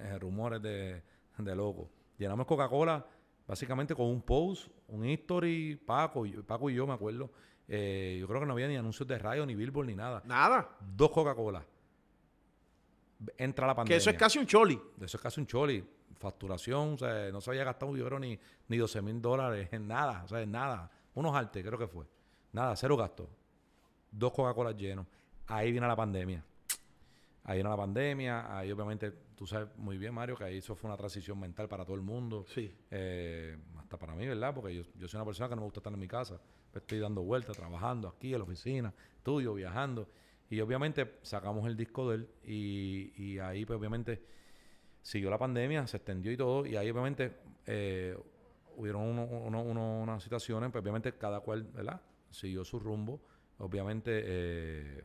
eh, rumores de, de loco. Llenamos Coca-Cola básicamente con un post, un history, Paco, Paco y yo me acuerdo. Eh, yo creo que no había ni anuncios de radio, ni billboard, ni nada. Nada. Dos Coca-Cola. Entra la pandemia. Que eso es casi un choli. Eso es casi un choli. Facturación, o sea, no se había gastado, un ni, ni 12 mil dólares en nada, o sea, en nada. Unos artes, creo que fue. Nada, cero gasto. Dos Coca-Cola llenos. Ahí viene la pandemia. Ahí era la pandemia, ahí obviamente, tú sabes muy bien, Mario, que ahí eso fue una transición mental para todo el mundo. Sí. Eh, hasta para mí, ¿verdad? Porque yo, soy una persona que no me gusta estar en mi casa. Pues estoy dando vueltas, trabajando aquí, en la oficina, estudio, viajando. Y obviamente sacamos el disco de él y, ahí, pues obviamente, siguió la pandemia, se extendió y todo. Y ahí, obviamente, eh, hubieron uno, unas situaciones, pues obviamente cada cual, ¿verdad? Siguió su rumbo. Obviamente, eh,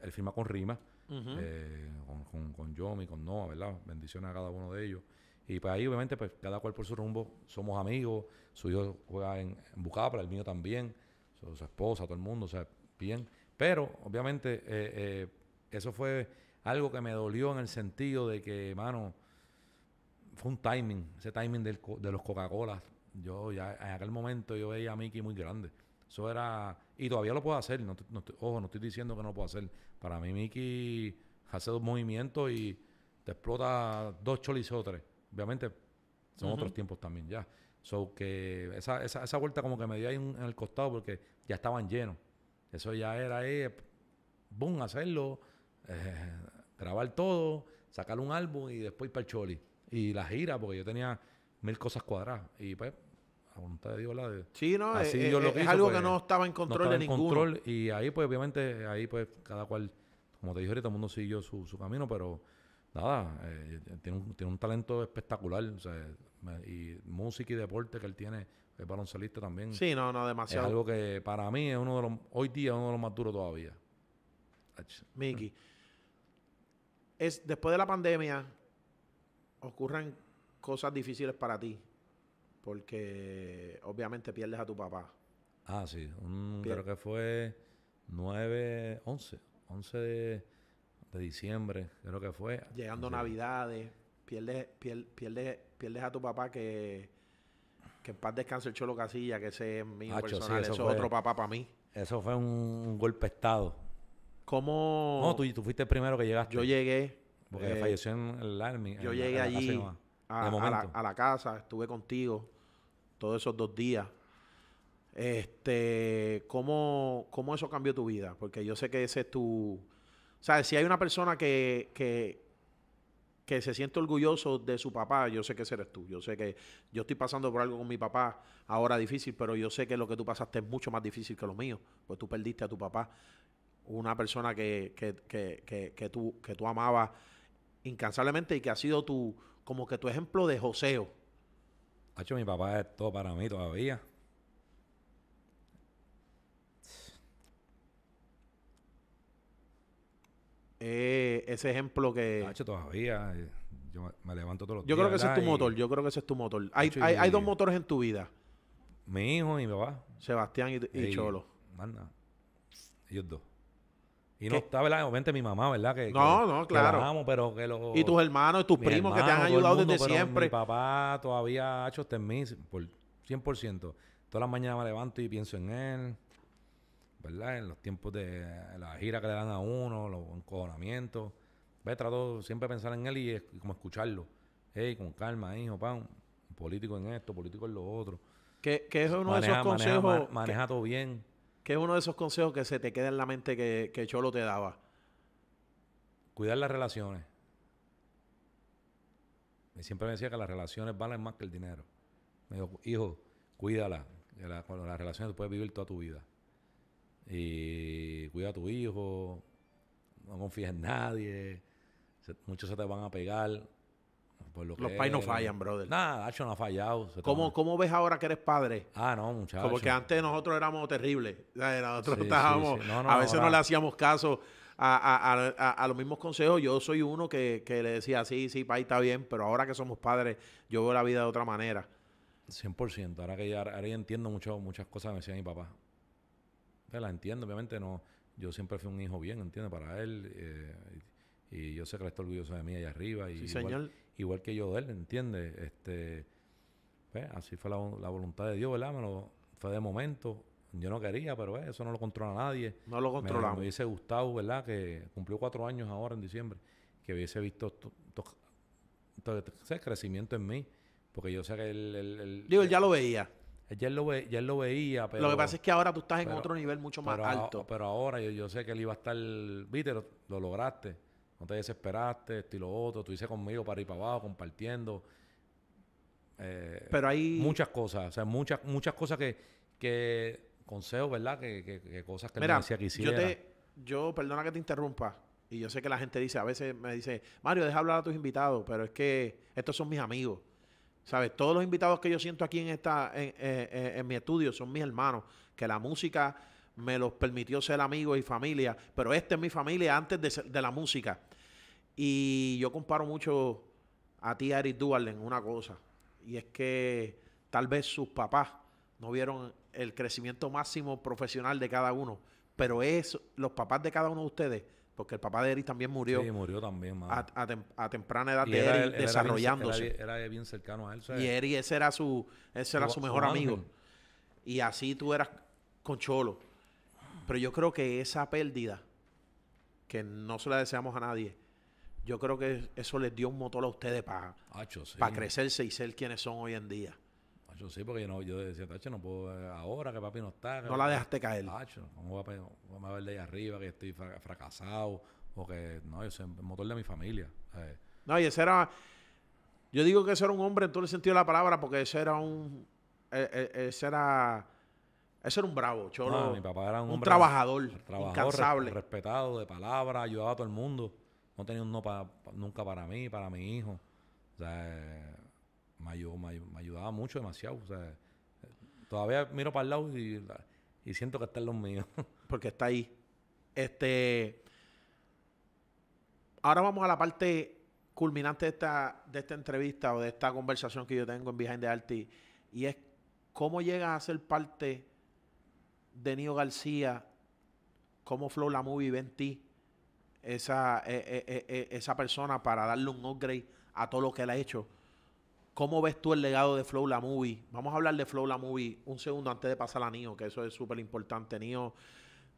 él firma con Rima eh, con, con, con Yomi, con Noah, ¿verdad? Bendiciones a cada uno de ellos. Y pues ahí, obviamente, pues cada cual por su rumbo, somos amigos, su hijo juega en, en el mío también, su, esposa, todo el mundo, o sea, bien. Pero, obviamente, eh, eh, eso fue algo que me dolió en el sentido de que, hermano fue un timing, ese timing de los coca cola Yo ya en aquel momento yo veía a Mickey muy grande. Eso era. Y todavía lo puedo hacer. No, ojo, no estoy diciendo que no lo puedo hacer. Para mí, Mickey hace dos movimientos y te explota dos cholis o tres. Obviamente, son otros tiempos también ya. So que esa, esa, vuelta como que me dio ahí en el costado porque ya estaban llenos. Eso ya era, ahí eh, boom, hacerlo, eh, grabar todo, sacar un álbum y después ir para el Choli. Y la gira, porque yo tenía mil cosas cuadradas. Y pues la voluntad de Dios. de, sí, no, eh, eh, es, algo pues, que no estaba en control de ninguno. Control, y ahí, pues, obviamente, ahí, pues, cada cual, como te dije ahorita, el mundo siguió su, camino, pero nada, eh, tiene, un, talento espectacular. y música y deporte que él tiene, es baloncelista también. Sí, no, no, demasiado. Es algo que para mí es uno de los, hoy día es uno de los más duros todavía. Miki, después de la pandemia, ocurren cosas difíciles para ti porque obviamente pierdes a tu papá. Ah, sí, creo que fue 9, 11, 11 de, diciembre, creo que fue. Llegando Navidades, pierdes, pierdes, a tu papá que, que en paz descanse el Cholo Casilla, que ese es mi eso, es otro papá para mí. Eso fue un, un golpe estado. ¿Cómo? No, tú, fuiste el primero que llegaste. Yo llegué. Porque eh, falleció en el Army. Yo llegué allí a la casa, estuve contigo todos esos dos días. Este, ¿cómo, eso cambió tu vida? Porque yo sé que ese es tu... o sea Si hay una persona que, que, se siente orgulloso de su papá, yo sé que ese eres tú. Yo sé que yo estoy pasando por algo con mi papá ahora difícil, pero yo sé que lo que tú pasaste es mucho más difícil que lo mío, pues tú perdiste a tu papá, una persona que, que, que, que tú, que tú amabas incansablemente y que ha sido tu, como que tu ejemplo de joseo. Hacho, mi papá es todo para mí todavía. Eh, ese ejemplo que. Hacho, todavía. Eh, yo me levanto todos los Yo creo que ese es tu motor, yo creo que ese es tu motor. Hay, dos motores en tu vida, Mi hijo y mi papá. Sebastián y, Cholo. Manda. Ellos dos. Y no está, ¿verdad? Obviamente mi mamá, ¿verdad? Que, no, no, claro. y tus hermanos y tus primos que te han ayudado desde siempre. Mi papá todavía ha hecho este mismo, por 100%. Todas las mañanas me levanto y pienso en él, ¿verdad? En los tiempos de la gira que le dan a uno, los encojonamientos. Ve, trato siempre pensar en él y, como escucharlo. Hey, con calma, hijo, pan. Político en esto, político en lo otro. Que, es uno de esos consejos. maneja todo bien. ¿Qué es uno de esos consejos que se te queda en la mente que, que Cholo te daba? Cuidar las relaciones. siempre me decía que las relaciones valen más que el dinero. Me dijo, hijo, cuídala. las relaciones puedes vivir toda tu vida. Y cuida a tu hijo, no confíes en nadie, muchos se te van a pegar. Los pais no fallan, brother. Nada, Nacho no ha fallado. ¿Cómo, ves ahora que eres padre? Ah, no, muchachos. Porque antes nosotros éramos terribles. estábamos. a veces no le hacíamos caso a, los mismos consejos. Yo soy uno que, le decía, sí, sí, país está bien, pero ahora que somos padres, yo veo la vida de otra manera. 100%. Ahora que ya, entiendo muchas cosas que me decía mi papá. La las entiendo, obviamente. no Yo siempre fui un hijo bien, ¿entiendes? Para él. Eh, y, yo sé que él está orgulloso de mí allá arriba. Y Sí, señor igual que yo de él, ¿entiendes? Este, pues, así fue la, voluntad de Dios, ¿verdad? Me fue de momento. Yo no quería, pero eh, eso no lo controla nadie. No lo controlamos. Me, me, hubiese gustado, ¿verdad? Que cumplió cuatro años ahora en diciembre, que hubiese visto ese crecimiento en mí. Porque yo sé que él... Digo, él ya lo veía. Ya él, lo ve, ya él lo, veía, pero... Lo que pasa es que ahora tú estás en otro nivel mucho más alto. Pero ahora yo, sé que él iba a estar... Viste, lo lograste no te desesperaste, estilo y lo otro, conmigo para ir para abajo, compartiendo. Eh, pero hay... Muchas cosas, o sea, muchas, muchas cosas que, que consejos, ¿verdad? Que, cosas que me decía que hiciera. Yo, te, yo, perdona que te interrumpa, y yo sé que la gente dice, a veces me dice, Mario, deja hablar a tus invitados, pero es que estos son mis amigos. ¿Sabes? Todos los invitados que yo siento aquí en, esta, en eh, eh, mi estudio son mis hermanos, que la música me los permitió ser amigos y familia, pero esta es mi familia antes de, de la música. Y yo comparo mucho a ti, Eric Duval, en una cosa, y es que tal vez sus papás no vieron el crecimiento máximo profesional de cada uno, pero es los papás de cada uno de ustedes, porque el papá de Eric también murió. Sí, murió también, a, a, temprana edad de desarrollándose. Era bien, cercano a él. Y Eric, ese era su, era su, mejor amigo. Y así tú eras con Cholo. Pero yo creo que esa pérdida, que no se la deseamos a nadie, yo creo que eso les dio un motor a ustedes para crecerse y ser quienes son hoy en día. sí, porque yo, decía, Tacho, no puedo, eh, ahora que papi no está. No la dejaste caer. Tacho, ¿cómo a, a ver de arriba que estoy fracasado? porque no, yo soy el motor de mi familia. No, y ese era, yo digo que ese era un hombre en todo el sentido de la palabra, porque ese era un, e-, e-, era ese era un bravo, Cholo. mi papá era un, trabajador, trabajador, respetado, de palabra, ayudaba a todo el mundo. No tenía un no para nunca para mí, para mi hijo. O sea, me, ayudaba mucho, demasiado. O sea, todavía miro para el lado y, siento que está en los míos. Porque está ahí. Este. Ahora vamos a la parte culminante de esta, de esta entrevista o de esta conversación que yo tengo en Behind the Art y, y es cómo llegas a ser parte de Nio García, cómo Flow la Movie ve en ti esa, eh, eh, eh, esa persona para darle un upgrade a todo lo que él ha hecho. ¿Cómo ves tú el legado de Flow La Movie? Vamos a hablar de Flow La Movie un segundo antes de pasar a Nio, que eso es súper importante. Nio,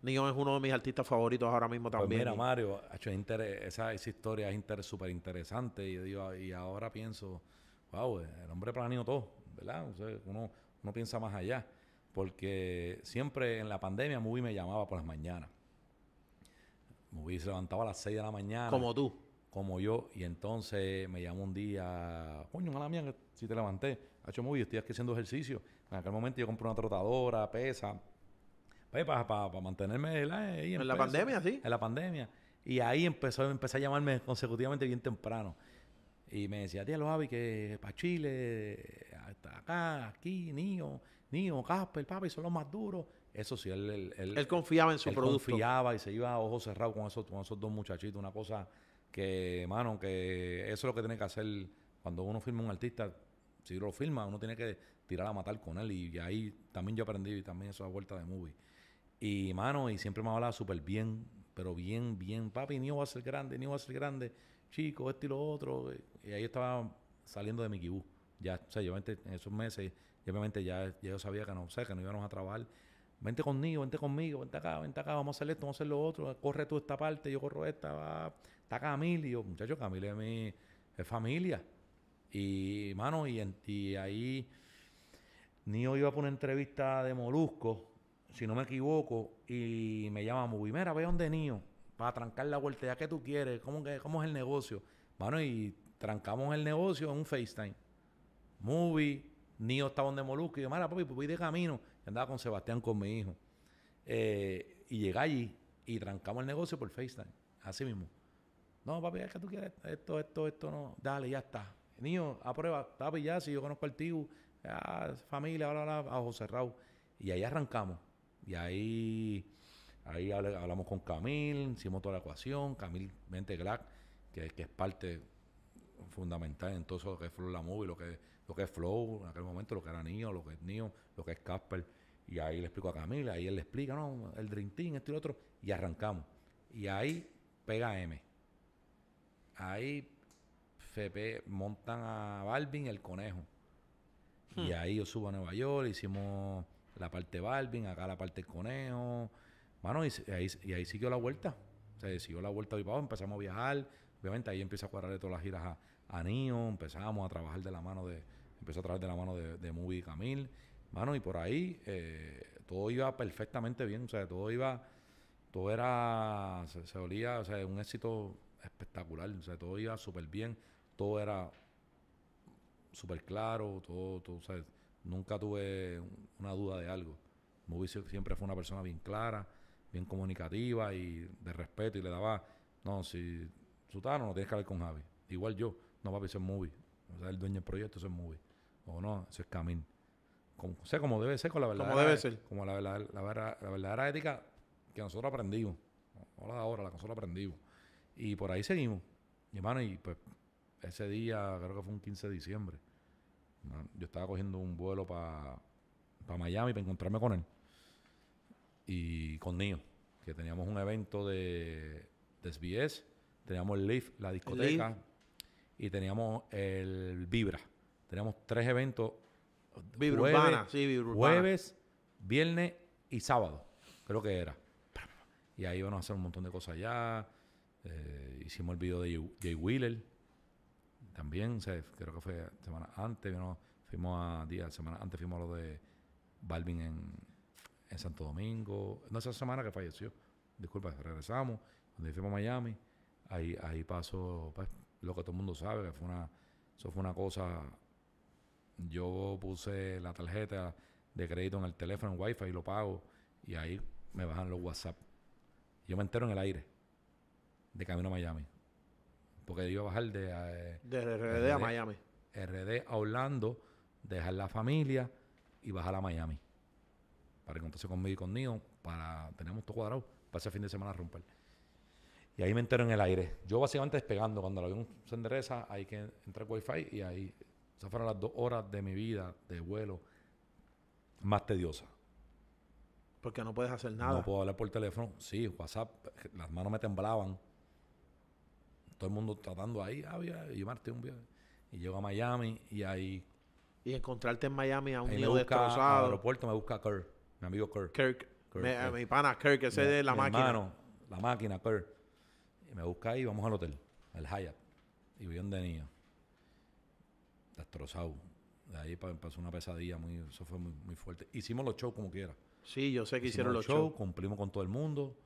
es uno de mis artistas favoritos ahora mismo pues también. mira, Mario, esa, esa, historia es súper interesante. Y, y ahora pienso, wow, el hombre planeó todo, ¿verdad? uno, uno piensa más allá. Porque siempre en la pandemia Movie me llamaba por las mañanas. Movie se levantaba a las 6 de la mañana. Como tú. Como yo. Y entonces me llamó un día, coño, mala mía, si te levanté. Ha hecho Movie, estoy aquí haciendo ejercicio. En aquel momento yo compré una trotadora, pesa. Pues, para, mantenerme en, la pandemia, sí. En la pandemia. Y ahí empezó, a llamarme consecutivamente bien temprano. Y me decía, tía, lo habéis que para Chile, hasta eh, acá, aquí, niño, Niño, Casper, papi, son los más duros. Eso sí, él, él, confiaba en su él confiaba y se iba a ojos cerrados con esos, dos muchachitos. Una cosa que, mano, que eso es lo que tiene que hacer cuando uno firma un artista. Si lo firma, uno tiene que tirar a matar con él. Y, ahí también yo aprendí y también eso a vuelta de movie. Y, mano, y siempre me hablaba súper bien, pero bien, bien. Papi, niño, va a ser grande, niño, va a ser grande. Chico, esto y lo otro. Y ahí estaba saliendo de mi kibú. Ya, o yo este, en esos meses y obviamente ya, yo sabía que no, o que no íbamos a trabajar. Vente conmigo, vente conmigo, vente acá, vente acá, vamos a hacer esto, vamos a hacer lo otro, corre tú esta parte, yo corro esta, va, está Camilio muchachos yo, es mi familia. Y, mano, y, ahí Nio iba por una entrevista de Molusco, si no me equivoco, y me llama Mubi, mira, ve donde Nio, para trancar la vuelta, ya que tú quieres, ¿cómo, que, cómo es el negocio? Mano, y trancamos el negocio en un FaceTime. Movie, Nio estaba donde Molusco. Y yo, mira, papi, pues voy de camino. andaba con Sebastián, con mi hijo. Eh, y llegué allí y trancamos el negocio por FaceTime. Así mismo. No, papi, es que tú quieres esto, esto, esto, no. Dale, ya está. Niño, aprueba, papi, ya, si yo conozco al tío, familia, bla, bla, a José Raúl. Y ahí arrancamos. Y ahí, ahí hablamos con Camil, hicimos toda la ecuación. Camil Mente Glack, que, que es parte fundamental en todo eso que fue la móvil, lo que lo que es Flow, en aquel momento, lo que era Nio, lo que es Nio, lo que es Casper. Y ahí le explico a Camila, ahí él le explica, no, el Dream Team, esto y lo otro, y arrancamos. Y ahí pega M. Ahí FP montan a Balvin el conejo. Y hmm. ahí yo subo a Nueva York, hicimos la parte Balvin, acá la parte del conejo. Bueno, y, ahí, y ahí siguió la vuelta. se sea, siguió la vuelta de abajo, empezamos a viajar. Obviamente ahí empieza a cuadrarle todas las giras a, a Nio, empezamos a trabajar de la mano de, empezó a través de la mano de, de Mubi y Camil. Mano, y por ahí eh, todo iba perfectamente bien, o sea, todo iba, todo era, se, olía, o sea, un éxito espectacular, o sea, todo iba súper bien, todo era súper claro, todo, o sea, nunca tuve una duda de algo. Mubi siempre fue una persona bien clara, bien comunicativa y de respeto y le daba, no, si Sutano no tienes que hablar con Javi, igual yo, no va a ser Mubi, o sea, el dueño del proyecto, es Mubi o no, eso es camino. Como, sea, como debe ser con la verdad. Como debe e- ser. Como la, verdad la, verdadera, ética que nosotros aprendimos. No la de ahora, la que nosotros aprendimos. Y por ahí seguimos. Y hermano, y pues ese día, creo que fue un 15 de diciembre, yo estaba cogiendo un vuelo para Miami para encontrarme con él. Y con Nio, que teníamos un evento de, SBS, teníamos el Leaf, la discoteca, y teníamos el Vibra. Teníamos tres eventos. Vibro jueves, sí, Jueves, viernes y sábado, creo que era. Y ahí íbamos a hacer un montón de cosas allá. Eh, hicimos el video de Jay Wheeler. También, creo que fue semana antes, ¿no? fuimos a día, semana antes fuimos a lo de Balvin en, Santo Domingo. No, esa semana que falleció. Disculpa, regresamos. donde fuimos a Miami, ahí, ahí pasó pues, lo que todo el mundo sabe, que fue una, eso fue una cosa yo puse la tarjeta de crédito en el teléfono, en Wi-Fi, y lo pago. Y ahí me bajan los WhatsApp. Yo me entero en el aire, de camino a Miami. Porque yo iba a bajar de... Eh, de RD, a Miami. RD a Orlando, dejar la familia y bajar a Miami. Para encontrarse conmigo y conmigo, para... Tenemos todo cuadrado, para ese fin de semana romper. Y ahí me entero en el aire. Yo básicamente despegando. Cuando la avión se endereza, hay que entrar Wi-Fi y ahí esas fueron las dos horas de mi vida de vuelo más tediosa. Porque no puedes hacer nada. No puedo hablar por teléfono. Sí, WhatsApp, las manos me temblaban. Todo el mundo tratando ahí. Ah, y Marte un viaje. Y llego a Miami y ahí. Y encontrarte en Miami a un niño destrozado. Al aeropuerto me busca Kirk, mi amigo Kirk. Kirk. mi pana Kirk, ese de la mi máquina. Hermano, la máquina, Kirk. Y me busca ahí, vamos al hotel, Al Hyatt. Y voy donde niño destrozado. De ahí pasó una pesadilla, muy, eso fue muy, fuerte. Hicimos los shows como quiera. Sí, yo sé que hicieron los shows. Cumplimos con todo el mundo.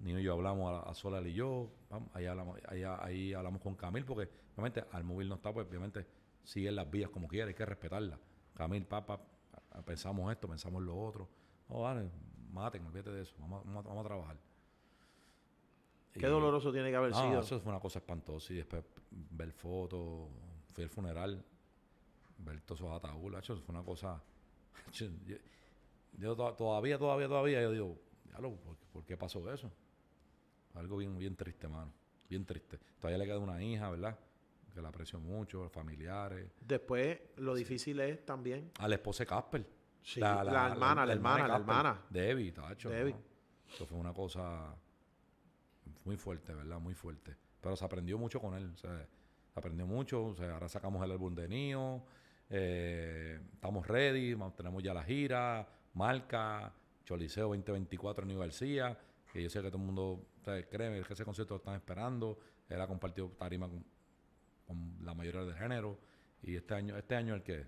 Nino y yo hablamos a, a Solal y yo. ahí, hablamos, ahí, ahí hablamos con Camil, porque obviamente al móvil no está, pues obviamente siguen las vías como quiera, hay que respetarlas. Camil, papá, pensamos esto, pensamos lo otro. No, vale, maten, olvídate de eso, vamos, vamos, a trabajar. Qué doloroso tiene que haber sido. Eso fue una cosa espantosa. Y después ver fotos, fui al funeral ver todos esos hecho, fue una cosa. Yo, todavía, todavía, todavía, yo digo, diablo, ¿por, qué pasó eso? Algo bien, bien triste, mano. Bien triste. Todavía le queda una hija, ¿verdad? Que la aprecio mucho, los familiares. Después, lo difícil es también. A la esposa Casper. Sí, la, hermana, la, hermana, la hermana. Debbie, Debbie, tacho. Debbie. Eso fue una cosa muy fuerte, ¿verdad? Muy fuerte. Pero se aprendió mucho con él. Se, aprendió mucho. O sea, ahora sacamos el álbum de Nio. Eh, estamos ready, tenemos ya la gira, marca, Choliseo 2024 en que yo sé que todo el mundo cree que ese concierto lo están esperando. Él ha compartido tarima con, la mayoría del género. Y este año, este año el que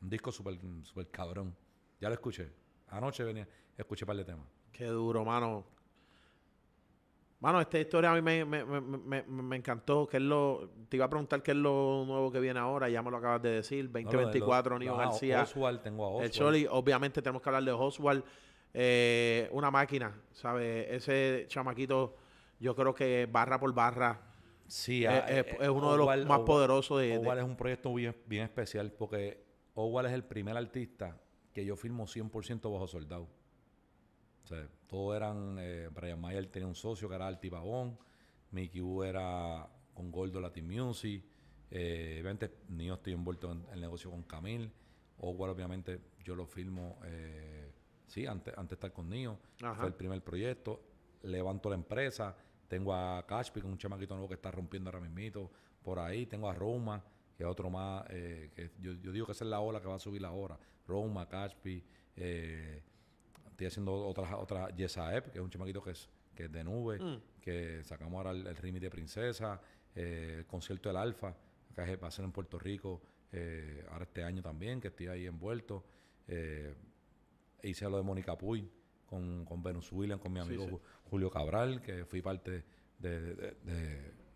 un disco súper super cabrón. Ya lo escuché. Anoche venía, escuché un par de temas. Qué duro, mano. Mano, esta historia a mí me, encantó. lo, te iba a preguntar qué es lo nuevo que viene ahora. Ya me lo acabas de decir. 2024, Nio García. Oswald, tengo a Oswald. El Choli. Obviamente tenemos que hablar de Oswald. Eh, una máquina, ¿sabes? Ese chamaquito, yo creo que barra por barra. Sí, eh, ah, eh, es, uno de los más poderosos. De, Oval es un proyecto bien, bien especial porque Oswald es el primer artista que yo firmo 100% bajo soldado. O todos eran. Eh, Brian Mayer tenía un socio que era Altibagón. Mickey U era con Gordo Latin Music. Eh, obviamente, ni estoy envuelto en el negocio con Camil. Howard, obviamente, yo lo filmo. Eh, sí, antes, antes de estar con Nio. Fue el primer proyecto. Levanto la empresa. Tengo a Caspi que es un chamaquito nuevo que está rompiendo ahora mismito por ahí. Tengo a Roma, que es otro más. Eh, que yo, digo que esa es la ola que va a subir ahora. Roma, Caspi eh, estoy haciendo otra, otra Yesaep, que es un chamaquito que es, de nube, mm. que sacamos ahora el, el de Princesa, eh, el concierto del Alfa, que va a ser en Puerto Rico eh, ahora este año también, que estoy ahí envuelto. Eh, hice lo de Mónica Puy con, con Venus Williams, con mi amigo Julio Cabral, que fui parte de, de, de,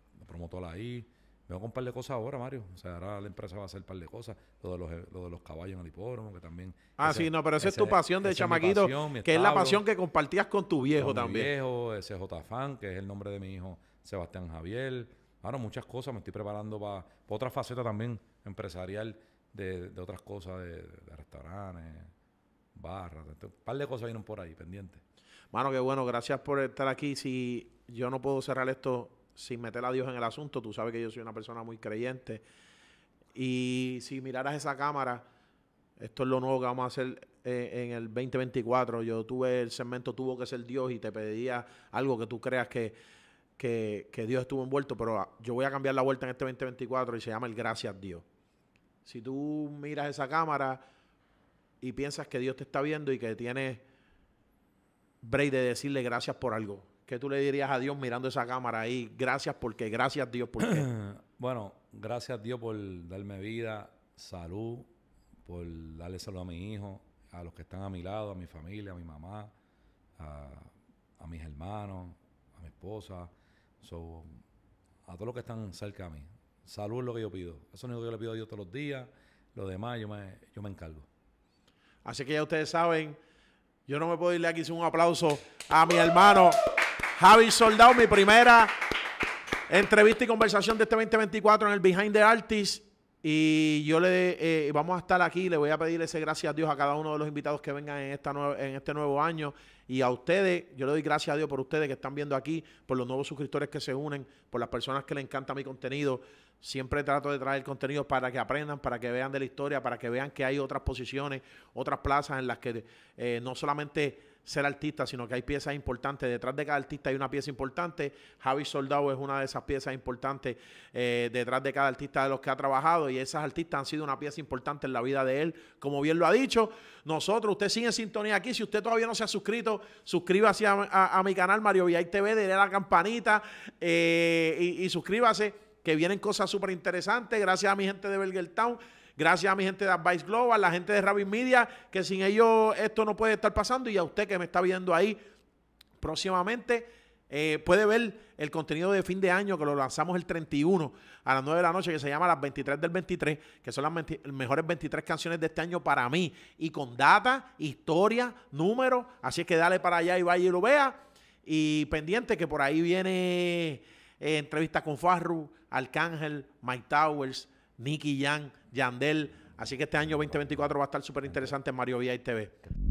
de ahí. Vengo con un par de cosas ahora, Mario. O sea, ahora la empresa va a hacer un par de cosas. Lo de los, caballos en el hipódromo, que también. Ah, sí, no, pero esa es tu pasión de chamaquito, que es la pasión que compartías con tu viejo con también. Mi viejo, ese Fan, que es el nombre de mi hijo Sebastián Javier. Bueno, muchas cosas. Me estoy preparando para, otra faceta también empresarial de, otras cosas, de, restaurantes, barras. Un par de cosas vienen por ahí pendientes. Bueno, qué bueno. Gracias por estar aquí. Si yo no puedo cerrar esto sin meter a Dios en el asunto, tú sabes que yo soy una persona muy creyente. Y si miraras esa cámara, esto es lo nuevo que vamos a hacer eh, en el 2024. Yo tuve el segmento Tuvo que ser Dios y te pedía algo que tú creas que, que, que Dios estuvo envuelto, pero ah, yo voy a cambiar la vuelta en este 2024 y se llama el Gracias Dios. Si tú miras esa cámara y piensas que Dios te está viendo y que tienes break de decirle gracias por algo. ¿Qué tú le dirías a Dios mirando esa cámara ahí? Gracias porque, gracias Dios porque. bueno, gracias Dios por darme vida, salud, por darle salud a mi hijo, a los que están a mi lado, a mi familia, a mi mamá, a, mis hermanos, a mi esposa, a todos los que están cerca a mí. Salud es lo que yo pido. Eso es lo que yo le pido a Dios todos los días. Lo demás yo me, yo me encargo. Así que ya ustedes saben, yo no me puedo irle aquí sin un aplauso a mi hermano Javi Soldado, mi primera entrevista y conversación de este 2024 en el Behind the Artist. Y yo le eh, vamos a estar aquí, le voy a pedir ese gracias a Dios a cada uno de los invitados que vengan en, esta en este nuevo año. Y a ustedes, yo le doy gracias a Dios por ustedes que están viendo aquí, por los nuevos suscriptores que se unen, por las personas que les encanta mi contenido. Siempre trato de traer contenido para que aprendan, para que vean de la historia, para que vean que hay otras posiciones, otras plazas en las que eh, no solamente ser artista, sino que hay piezas importantes. Detrás de cada artista hay una pieza importante. Javi Soldado es una de esas piezas importantes eh, detrás de cada artista de los que ha trabajado y esas artistas han sido una pieza importante en la vida de él, como bien lo ha dicho. Nosotros, usted sigue en sintonía aquí. Si usted todavía no se ha suscrito, suscríbase a, mi canal Mario Villay TV, dele la campanita eh, y, suscríbase que vienen cosas súper interesantes. Gracias a mi gente de Belger Town. Gracias a mi gente de Advice Global, la gente de Rabbit Media, que sin ellos esto no puede estar pasando. Y a usted que me está viendo ahí próximamente. Eh, puede ver el contenido de fin de año que lo lanzamos el 31 a las 9 de la noche, que se llama Las 23 del 23, que son las mejores 23 canciones de este año para mí, y con data, historia, números. Así es que dale para allá y vaya y lo vea. Y pendiente que por ahí viene eh, entrevista con Farru, Arcángel, Mike Towers, Nicky Young Yandel. Así que este año 2024 va a estar súper interesante en Mario Vía y TV.